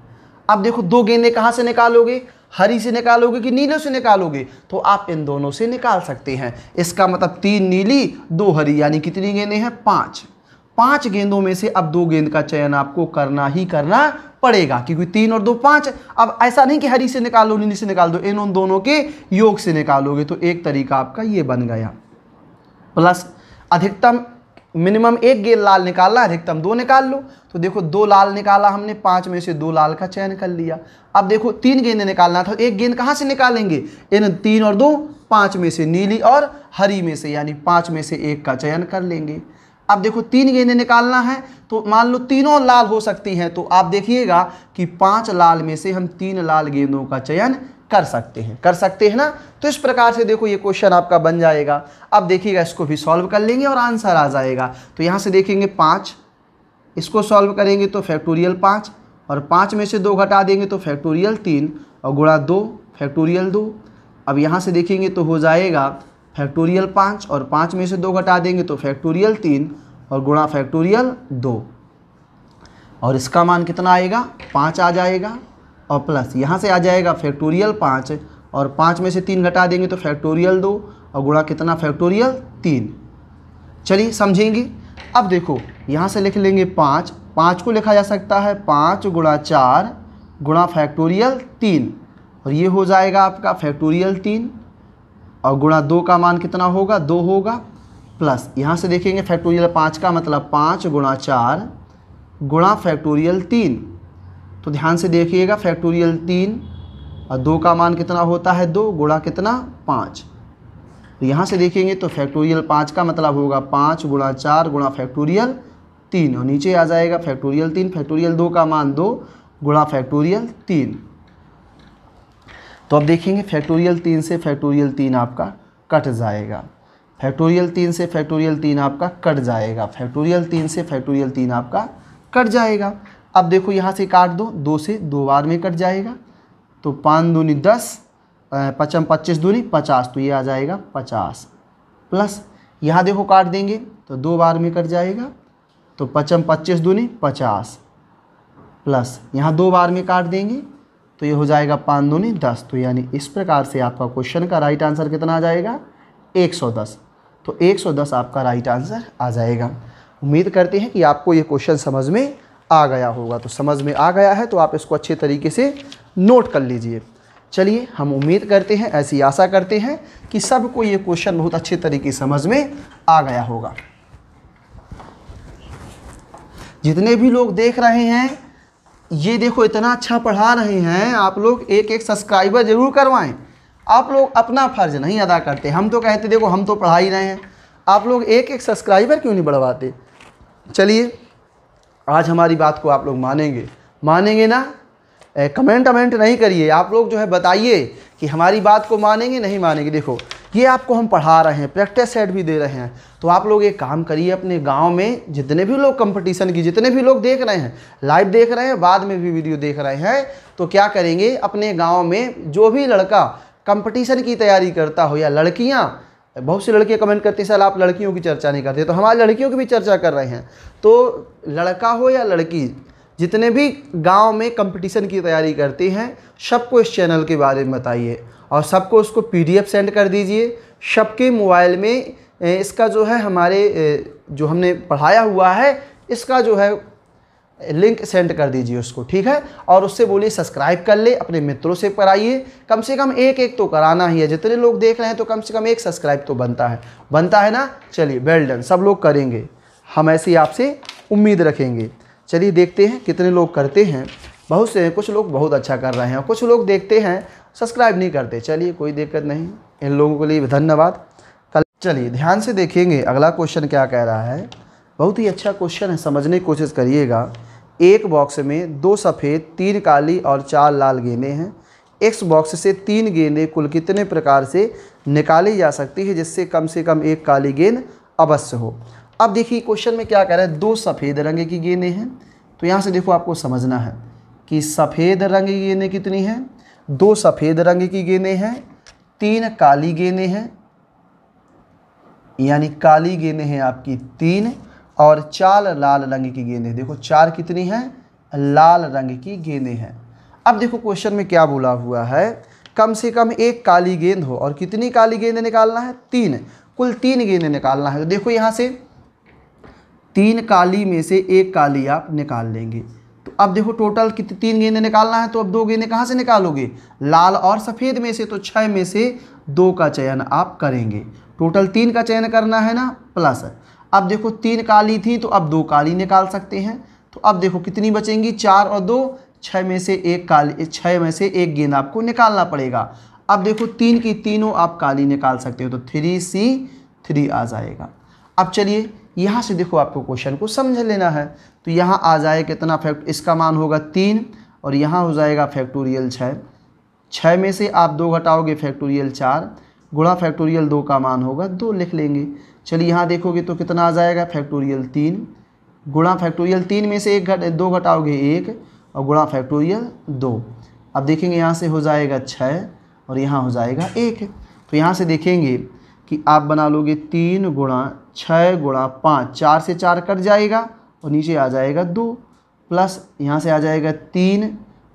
अब देखो दो गेंदे कहाँ से निकालोगे हरी से निकालोगे कि नीले से निकालोगे तो आप इन दोनों से निकाल सकते हैं इसका मतलब तीन नीली दो हरी यानी कितनी गेंदे हैं पाँच पांच गेंदों में से अब दो गेंद का चयन आपको करना ही करना पड़ेगा क्योंकि तीन और दो पांच अब ऐसा नहीं कि हरी से निकालो नीली से निकाल दो इन उन दोनों के योग से निकालोगे तो एक तरीका आपका ये बन गया प्लस अधिकतम मिनिमम एक गेंद लाल निकालना अधिकतम दो निकाल लो तो देखो दो लाल निकाला हमने पांच में से दो लाल का चयन कर लिया अब देखो तीन गेंद निकालना था एक गेंद कहाँ से निकालेंगे इन तीन और दो पाँच में से नीली और हरी में से यानी पांच में से एक का चयन कर लेंगे अब देखो तीन गेंदें निकालना है तो मान लो तीनों लाल हो सकती हैं तो आप देखिएगा कि पांच लाल में से हम तीन लाल गेंदों का चयन कर सकते हैं कर सकते हैं ना तो इस प्रकार से देखो ये क्वेश्चन आपका बन जाएगा अब देखिएगा इसको भी सॉल्व कर लेंगे और आंसर आ जाएगा तो यहाँ से देखेंगे पाँच इसको सॉल्व करेंगे तो फैक्टोरियल पाँच और पाँच में से दो घटा देंगे तो फैक्टोरियल तीन और गुणा दो फैक्टोरियल दो अब यहाँ से देखेंगे तो हो जाएगा फैक्टोरियल पाँच और पाँच में से दो घटा देंगे तो फैक्टोरियल तीन और गुणा फैक्टोरियल दो और इसका मान कितना आएगा पाँच आ जाएगा और प्लस यहाँ से आ जाएगा फैक्टोरियल पाँच और पाँच में से तीन घटा देंगे तो फैक्टोरियल दो और गुणा कितना फैक्टोरियल तीन चलिए समझेंगे अब देखो यहाँ से लिख लेंगे पाँच पाँच को लिखा जा सकता है पाँच गुणा चार गुणा फैक्टोरियल तीन और ये हो जाएगा आपका फैक्टोरियल तीन और गुणा दो का मान कितना होगा दो होगा प्लस यहाँ से देखेंगे फैक्टोरियल पाँच का मतलब पाँच गुणा चार गुणा फैक्टोरियल तीन तो ध्यान से देखिएगा फैक्टोरियल तीन और दो का मान कितना होता है दो गुणा कितना पाँच तो यहाँ से देखेंगे तो फैक्टोरियल पाँच का मतलब होगा पाँच गुणा चार गुणा फैक्टोरियल तीन और नीचे आ जाएगा फैक्टोरियल तीन फैक्टोरियल दो का मान दो गुणा फैक्टोरियल तीन तो अब देखेंगे फैक्टोरियल तीन से फैक्टोरियल तीन आपका कट जाएगा फैक्टोरियल तीन से फैक्टोरियल तीन आपका कट जाएगा फैक्टोरियल तीन से फैक्टोरियल तीन आपका कट जाएगा अब देखो यहाँ से काट दो दो से दो बार में कट जाएगा तो पाँच दूनी दस पचम पच्चीस दूनी पचास तो ये आ जाएगा पचास प्लस यहाँ देखो काट देंगे तो दो बार में कट जाएगा तो पचम पच्चीस दूनी पचास प्लस यहाँ दो बार में काट देंगे तो ये हो जाएगा पाँच दूनी दस तो यानी इस प्रकार से आपका क्वेश्चन का राइट आंसर कितना आ जाएगा एक सौ दस तो एक सौ दस आपका राइट आंसर आ जाएगा उम्मीद करते हैं कि आपको ये क्वेश्चन समझ में आ गया होगा तो समझ में आ गया है तो आप इसको अच्छे तरीके से नोट कर लीजिए चलिए हम उम्मीद करते हैं ऐसी आशा करते हैं कि सबको ये क्वेश्चन बहुत अच्छे तरीके समझ में आ गया होगा जितने भी लोग देख रहे हैं ये देखो इतना अच्छा पढ़ा रहे हैं आप लोग एक एक सब्सक्राइबर ज़रूर करवाएं आप लोग अपना फ़र्ज नहीं अदा करते हम तो कहते देखो हम तो पढ़ा ही रहे हैं आप लोग एक एक सब्सक्राइबर क्यों नहीं बढ़वाते चलिए आज हमारी बात को आप लोग मानेंगे मानेंगे ना कमेंट अमेंट नहीं करिए आप लोग जो है बताइए कि हमारी बात को मानेंगे नहीं मानेंगे देखो ये आपको हम पढ़ा रहे हैं प्रैक्टिस सेट भी दे रहे हैं तो आप लोग एक काम करिए अपने गांव में जितने भी लोग कंपटीशन की जितने भी लोग देख रहे हैं लाइव देख रहे हैं बाद में भी वीडियो देख रहे हैं तो क्या करेंगे अपने गांव में जो भी लड़का कंपटीशन की तैयारी करता हो या लड़कियाँ बहुत से लड़के कमेंट करते हैं सर आप लड़कियों की चर्चा नहीं करते तो हमारे लड़कियों की भी चर्चा कर रहे हैं तो लड़का हो या लड़की जितने भी गांव में कंपटीशन की तैयारी करते हैं सबको इस चैनल के बारे में बताइए और सबको उसको पीडीएफ सेंड कर दीजिए सबके मोबाइल में इसका जो है हमारे जो हमने पढ़ाया हुआ है इसका जो है लिंक सेंड कर दीजिए उसको ठीक है और उससे बोलिए सब्सक्राइब कर ले अपने मित्रों से कराइए कम से कम एक एक तो कराना ही है जितने लोग देख रहे हैं तो कम से कम एक सब्सक्राइब तो बनता है बनता है ना चलिए वेल डन सब लोग करेंगे हम ऐसे आपसे उम्मीद रखेंगे चलिए देखते हैं कितने लोग करते हैं बहुत से हैं कुछ लोग बहुत अच्छा कर रहे हैं और कुछ लोग देखते हैं सब्सक्राइब नहीं करते चलिए कोई दिक्कत नहीं इन लोगों के लिए धन्यवाद कल चलिए ध्यान से देखेंगे अगला क्वेश्चन क्या कह रहा है बहुत ही अच्छा क्वेश्चन है समझने की कोशिश करिएगा एक बॉक्स में दो सफ़ेद तीन काली और चार लाल गेंदे हैं एक्स बॉक्स से तीन गेंदे कुल कितने प्रकार से निकाली जा सकती है जिससे कम से कम एक काली गेंद अवश्य हो अब देखिए क्वेश्चन में क्या कह रहा है दो सफ़ेद रंग की गेंदें हैं तो यहाँ से देखो आपको समझना है कि सफ़ेद रंग की गेंदें कितनी हैं दो सफ़ेद रंग की गेंदें हैं तीन काली गेंदें हैं यानी काली गेंदें हैं आपकी तीन और चार लाल रंग की गेंदें देखो चार कितनी हैं लाल रंग की गेंदें हैं अब देखो क्वेश्चन में क्या बोला हुआ है कम से कम एक काली गेंद हो और कितनी काली गेंदें निकालना है तीन कुल तीन गेंदें निकालना है तो देखो यहाँ से तीन काली में से एक काली आप निकाल लेंगे तो अब देखो टोटल कितने तीन गेंदे निकालना है तो अब दो गेंदे कहाँ से निकालोगे लाल और सफ़ेद में से तो छः में से दो का चयन आप करेंगे टोटल तीन का चयन करना है ना प्लस अब देखो तीन काली थी तो अब दो काली निकाल सकते हैं तो अब देखो कितनी बचेंगी चार और दो छः में से एक काली छः में से एक गेंद आपको निकालना पड़ेगा अब देखो तीन की तीनों आप काली निकाल सकते हो तो थ्री सी थ्री आ जाएगा अब चलिए यहाँ से देखो आपको क्वेश्चन को समझ लेना है तो यहाँ आ जाए कितना फैक्ट इसका मान होगा तीन और यहाँ हो जाएगा फैक्टोरियल छः छः में से आप दो घटाओगे फैक्टोरियल चार गुणा फैक्टोरियल दो का मान होगा दो लिख लेंगे चलिए यहाँ देखोगे तो कितना आ जाएगा फैक्टोरियल तीन गुणा फैक्टोरियल तीन में से एक घट दो घटाओगे एक और गुणा फैक्टोरियल दो अब देखेंगे यहाँ से हो जाएगा छः और यहाँ हो जाएगा एक तो यहाँ से देखेंगे कि आप बना लोगे तीन गुणा छः गुणा पाँच चार से चार कट जाएगा और नीचे आ जाएगा दो प्लस यहाँ से आ जाएगा तीन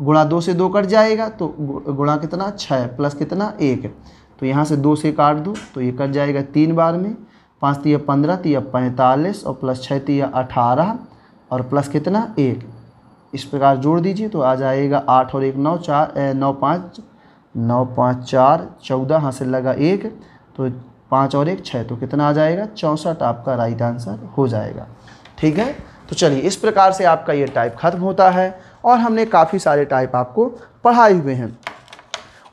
गुणा दो से दो कट जाएगा तो गुणा कितना छः प्लस कितना एक तो यहाँ से दो से काट दो तो ये कट जाएगा तीन बार में पाँच तीय पंद्रह तीय पैंतालीस और प्लस छः तीय अठारह और प्लस कितना एक इस प्रकार जोड़ दीजिए तो आ जाएगा आठ और एक नौ चार नौ पाँच नौ पाँच चार चौदह हाँ से लगा एक तो पाँच और एक छः तो कितना आ जाएगा चौंसठ आपका राइट आंसर हो जाएगा ठीक है तो चलिए इस प्रकार से आपका ये टाइप ख़त्म होता है और हमने काफ़ी सारे टाइप आपको पढ़ाए हुए हैं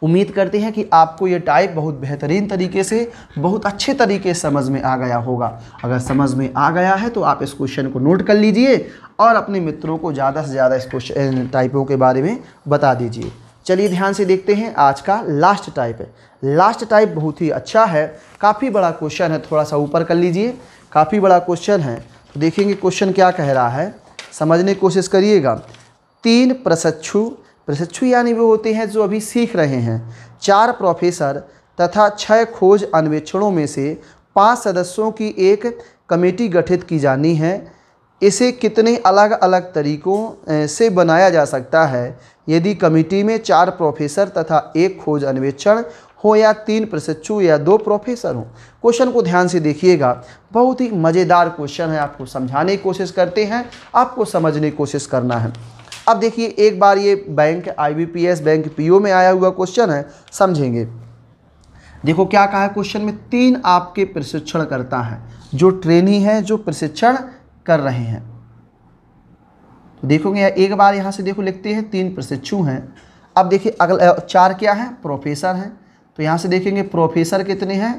उम्मीद करते हैं कि आपको ये टाइप बहुत बेहतरीन तरीके से बहुत अच्छे तरीके समझ में आ गया होगा अगर समझ में आ गया है तो आप इस क्वेश्चन को नोट कर लीजिए और अपने मित्रों को ज़्यादा से ज़्यादा इस क्वेश्चन टाइपों के बारे में बता दीजिए चलिए ध्यान से देखते हैं आज का लास्ट टाइप है लास्ट टाइप बहुत ही अच्छा है काफ़ी बड़ा क्वेश्चन है थोड़ा सा ऊपर कर लीजिए काफ़ी बड़ा क्वेश्चन है तो देखेंगे क्वेश्चन क्या कह रहा है समझने की कोशिश करिएगा तीन प्रशिक्षु प्रशिक्षु यानी वो होते हैं जो अभी सीख रहे हैं चार प्रोफेसर तथा छः खोज अन्वेक्षणों में से पाँच सदस्यों की एक कमेटी गठित की जानी है इसे कितने अलग अलग तरीकों से बनाया जा सकता है यदि कमिटी में चार प्रोफेसर तथा एक खोज अन्वेक्षण हो या तीन प्रशिक्षु या दो प्रोफेसर हो क्वेश्चन को ध्यान से देखिएगा बहुत ही मज़ेदार क्वेश्चन है आपको समझाने की कोशिश करते हैं आपको समझने की कोशिश करना है अब देखिए एक बार ये बैंक आईबीपीएस बैंक पीओ में आया हुआ क्वेश्चन है समझेंगे देखो क्या कहा है क्वेश्चन में तीन आपके प्रशिक्षण करता है जो ट्रेनी है जो प्रशिक्षण कर रहे हैं देखोगे एक बार यहाँ से देखो लिखते हैं तीन प्रशिक्षु हैं अब देखिए अगला चार क्या हैं प्रोफेसर हैं तो यहाँ से देखेंगे प्रोफेसर कितने हैं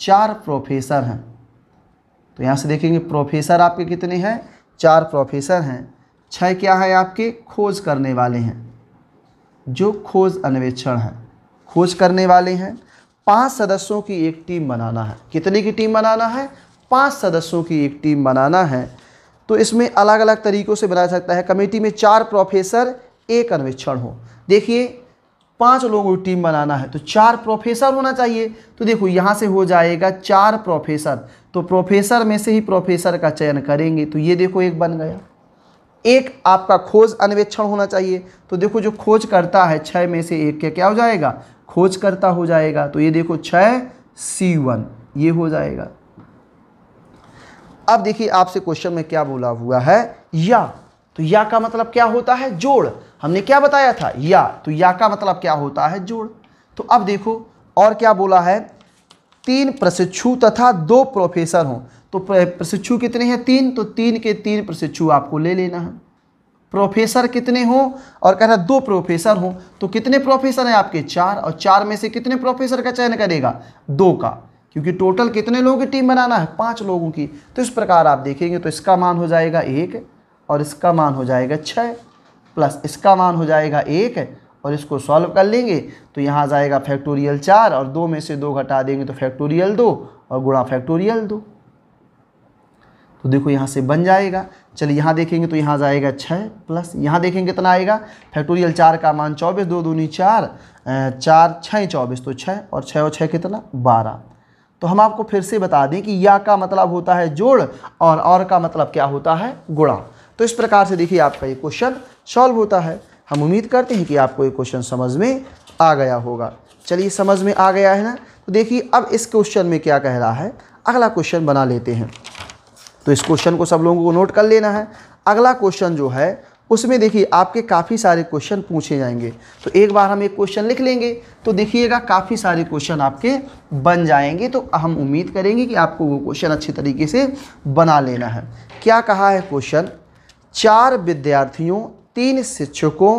चार प्रोफेसर हैं तो यहाँ से देखेंगे प्रोफेसर आपके कितने हैं चार प्रोफेसर हैं छः क्या है आपके खोज करने वाले हैं जो खोज अन्वेषण है खोज करने वाले हैं पांच सदस्यों की एक टीम बनाना है कितने की टीम बनाना है पांच सदस्यों की एक टीम बनाना है तो इसमें अलग अलग तरीक़ों से बनाया सकता है कमेटी में चार प्रोफेसर एक अन्वेक्षण हो देखिए पांच लोगों की टीम बनाना है तो चार प्रोफेसर होना चाहिए तो देखो यहाँ से हो जाएगा चार प्रोफेसर तो प्रोफेसर में से ही प्रोफेसर का चयन करेंगे तो ये देखो एक बन गया एक आपका खोज अन्वेक्षण होना चाहिए तो देखो जो खोज करता है छः में से एक क्या क्या हो जाएगा खोज करता हो जाएगा तो ये देखो छः सी वन ये हो जाएगा अब देखिए आपसे क्वेश्चन में क्या बोला हुआ है या तो या का मतलब क्या होता है जोड़ हमने क्या बताया था या तो या का मतलब क्या होता है जोड़ तो अब देखो और क्या बोला है तीन प्रशिक्षु तथा दो प्रोफेसर हों तो प्रशिक्षु कितने हैं तीन तो तीन के तीन प्रशिक्षु आपको ले लेना है प्रोफेसर कितने हों और कह रहा है दो प्रोफेसर हों तो कितने प्रोफेसर हैं आपके चार और चार में से कितने प्रोफेसर का चयन करेगा दो का क्योंकि टोटल कितने लोगों की टीम बनाना है पाँच लोगों की तो इस प्रकार आप देखेंगे तो इसका मान हो जाएगा एक और इसका मान हो जाएगा छः प्लस इसका मान हो जाएगा एक और इसको सॉल्व कर लेंगे तो यहाँ आ जाएगा फैक्टोरियल चार और दो में से दो घटा देंगे तो फैक्टोरियल दो और गुणा फैक्टोरियल दो तो देखो यहाँ से बन जाएगा चलिए यहाँ देखेंगे तो यहाँ जाएगा छः प्लस यहाँ देखेंगे कितना आएगा फैक्टोरियल चार का मान चौबीस दो दूनी चार चार छः चौबीस तो छः और छः और छः कितना बारह तो हम आपको फिर से बता दें कि या का मतलब होता है जोड़ और और का मतलब क्या होता है गुणा तो इस प्रकार से देखिए आपका ये क्वेश्चन सॉल्व होता है हम उम्मीद करते हैं कि आपको ये क्वेश्चन समझ में आ गया होगा चलिए समझ में आ गया है ना तो देखिए अब इस क्वेश्चन में क्या कह रहा है अगला क्वेश्चन बना लेते हैं तो इस क्वेश्चन को सब लोगों को नोट कर लेना है अगला क्वेश्चन जो है उसमें देखिए आपके काफ़ी सारे क्वेश्चन पूछे जाएंगे तो एक बार हम एक क्वेश्चन लिख लेंगे तो देखिएगा काफ़ी सारे क्वेश्चन आपके बन जाएंगे तो हम उम्मीद करेंगे कि आपको वो क्वेश्चन अच्छे तरीके से बना लेना है क्या कहा है क्वेश्चन चार विद्यार्थियों तीन शिक्षकों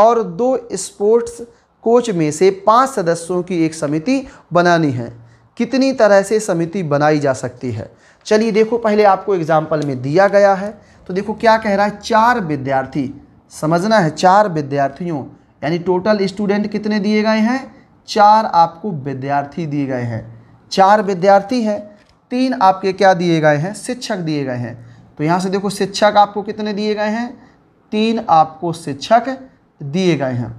और दो स्पोर्ट्स कोच में से पाँच सदस्यों की एक समिति बनानी है कितनी तरह से समिति बनाई जा सकती है चलिए देखो पहले आपको एग्जाम्पल में दिया गया है तो देखो क्या कह रहा है चार विद्यार्थी समझना है चार विद्यार्थियों यानी टोटल स्टूडेंट कितने दिए गए हैं चार आपको विद्यार्थी दिए गए हैं चार विद्यार्थी हैं तीन आपके क्या दिए गए हैं शिक्षक दिए गए हैं तो यहाँ से देखो शिक्षक आपको कितने दिए गए हैं तीन आपको शिक्षक दिए गए हैं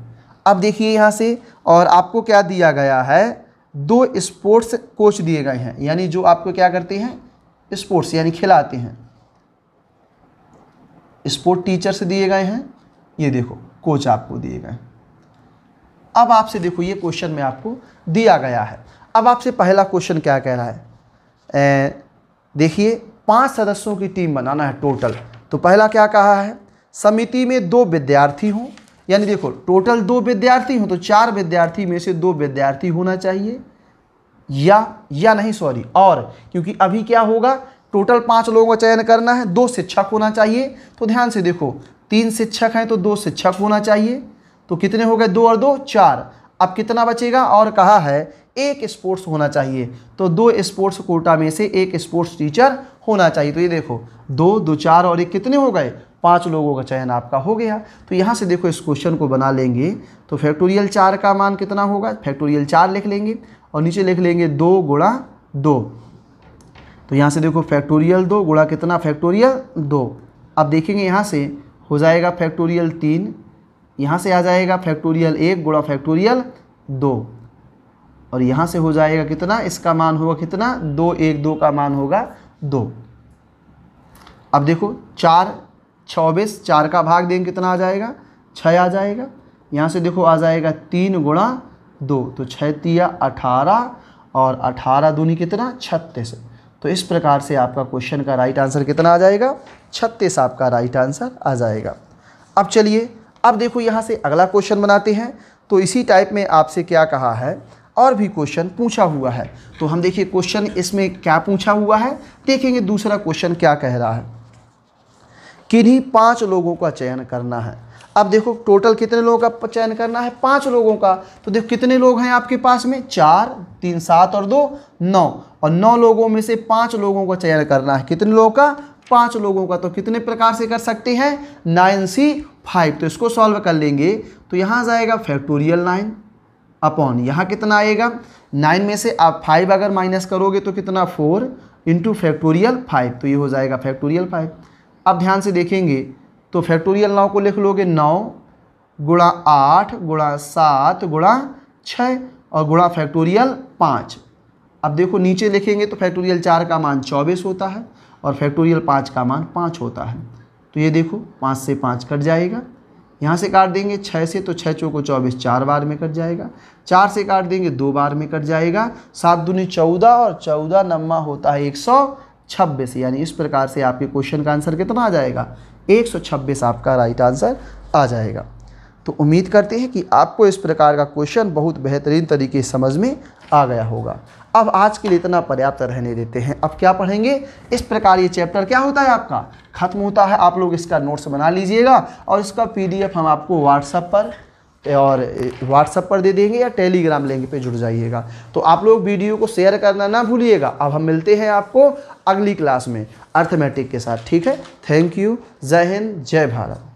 अब देखिए यहाँ से और आपको क्या दिया गया है दो स्पोर्ट्स कोच दिए गए हैं यानी जो आपको क्या करते हैं स्पोर्ट्स यानी खिलाते हैं स्पोर्ट टीचर से दिए गए हैं ये देखो कोच आपको दिए गए अब आपसे देखो ये क्वेश्चन में आपको दिया गया है अब आपसे पहला क्वेश्चन क्या कह रहा है देखिए पांच सदस्यों की टीम बनाना है टोटल तो पहला क्या कहा है समिति में दो विद्यार्थी हों यानी देखो टोटल दो विद्यार्थी हों तो चार विद्यार्थी में से दो विद्यार्थी होना चाहिए या या नहीं सॉरी और क्योंकि अभी क्या होगा टोटल पाँच लोगों का चयन करना है दो शिक्षक होना चाहिए तो ध्यान से देखो तीन शिक्षक हैं तो दो शिक्षक होना चाहिए तो कितने हो गए दो और दो चार अब कितना बचेगा और कहा है एक स्पोर्ट्स होना चाहिए तो दो स्पोर्ट्स कोटा में से एक स्पोर्ट्स टीचर होना चाहिए तो ये देखो दो दो चार और एक कितने हो गए पांच लोगों का चयन आपका हो गया तो यहाँ से देखो इस क्वेश्चन को बना लेंगे तो फैक्टोरियल चार का मान कितना होगा फैक्टोरियल चार लिख लेंगे और नीचे लिख लेंगे दो गुणा दो तो यहाँ से देखो फैक्टोरियल दो गुणा कितना फैक्टोरियल दो अब देखेंगे यहाँ से हो जाएगा फैक्टोरियल तीन यहाँ से आ जाएगा फैक्टोरियल एक गुणा फैक्टोरियल दो और यहाँ से हो जाएगा कितना इसका मान होगा कितना दो एक दो का मान होगा दो अब देखो चार चौबीस चार का भाग देंगे कितना आ जाएगा छः आ जाएगा यहाँ से देखो आ जाएगा तीन गुणा दो तो छः तिया अठारह और अठारह दूनी कितना छत्तीस तो इस प्रकार से आपका क्वेश्चन का राइट आंसर कितना आ जाएगा छत्तीस आपका राइट आंसर आ जाएगा अब चलिए अब देखो यहाँ से अगला क्वेश्चन बनाते हैं तो इसी टाइप में आपसे क्या कहा है और भी क्वेश्चन पूछा हुआ है तो हम देखिए क्वेश्चन इसमें क्या पूछा हुआ है देखेंगे दूसरा क्वेश्चन क्या कह रहा है किन्हीं पांच लोगों का चयन करना है अब देखो टोटल कितने लोगों का चयन करना है पांच लोगों का तो देखो कितने लोग हैं आपके पास में चार तीन सात और दो नौ और नौ लोगों में से पांच लोगों का चयन करना है कितने लोगों का पांच लोगों का तो कितने प्रकार से कर सकते हैं नाइन सी फाइव तो इसको सॉल्व कर लेंगे तो यहाँ जाएगा फैक्टोरियल नाइन अपॉन यहाँ कितना आएगा नाइन में से आप फाइव अगर माइनस करोगे तो कितना फोर इंटू फैक्टोरियल फाइव तो ये हो जाएगा फैक्टोरियल फाइव अब ध्यान से देखेंगे तो फैक्टोरियल नौ को लिख लोगे नौ गुणा आठ गुणा सात गुणा छः और गुणा फैक्टोरियल पाँच अब देखो नीचे लिखेंगे तो फैक्टोरियल चार का मान चौबीस होता है और फैक्टोरियल पाँच का मान पाँच होता है तो ये देखो पाँच से पाँच कट जाएगा यहाँ से काट देंगे छः से तो छः चौको चौबीस चार बार में कट जाएगा चार से काट देंगे दो बार में कट जाएगा सात दूनी चौदह और चौदह नम्मा होता है एक सौ छब्बीस यानी इस प्रकार से आपके क्वेश्चन का आंसर कितना आ जाएगा 126 आपका राइट आंसर आ जाएगा तो उम्मीद करते हैं कि आपको इस प्रकार का क्वेश्चन बहुत बेहतरीन तरीके से समझ में आ गया होगा अब आज के लिए इतना पर्याप्त रहने देते हैं अब क्या पढ़ेंगे इस प्रकार ये चैप्टर क्या होता है आपका ख़त्म होता है आप लोग इसका नोट्स बना लीजिएगा और इसका पीडीएफ हम आपको व्हाट्सएप पर और व्हाट्सअप पर दे देंगे या टेलीग्राम लिंक पे जुड़ जाइएगा तो आप लोग वीडियो को शेयर करना ना भूलिएगा अब हम मिलते हैं आपको अगली क्लास में अर्थमेटिक के साथ ठीक है थैंक यू जय हिंद जय भारत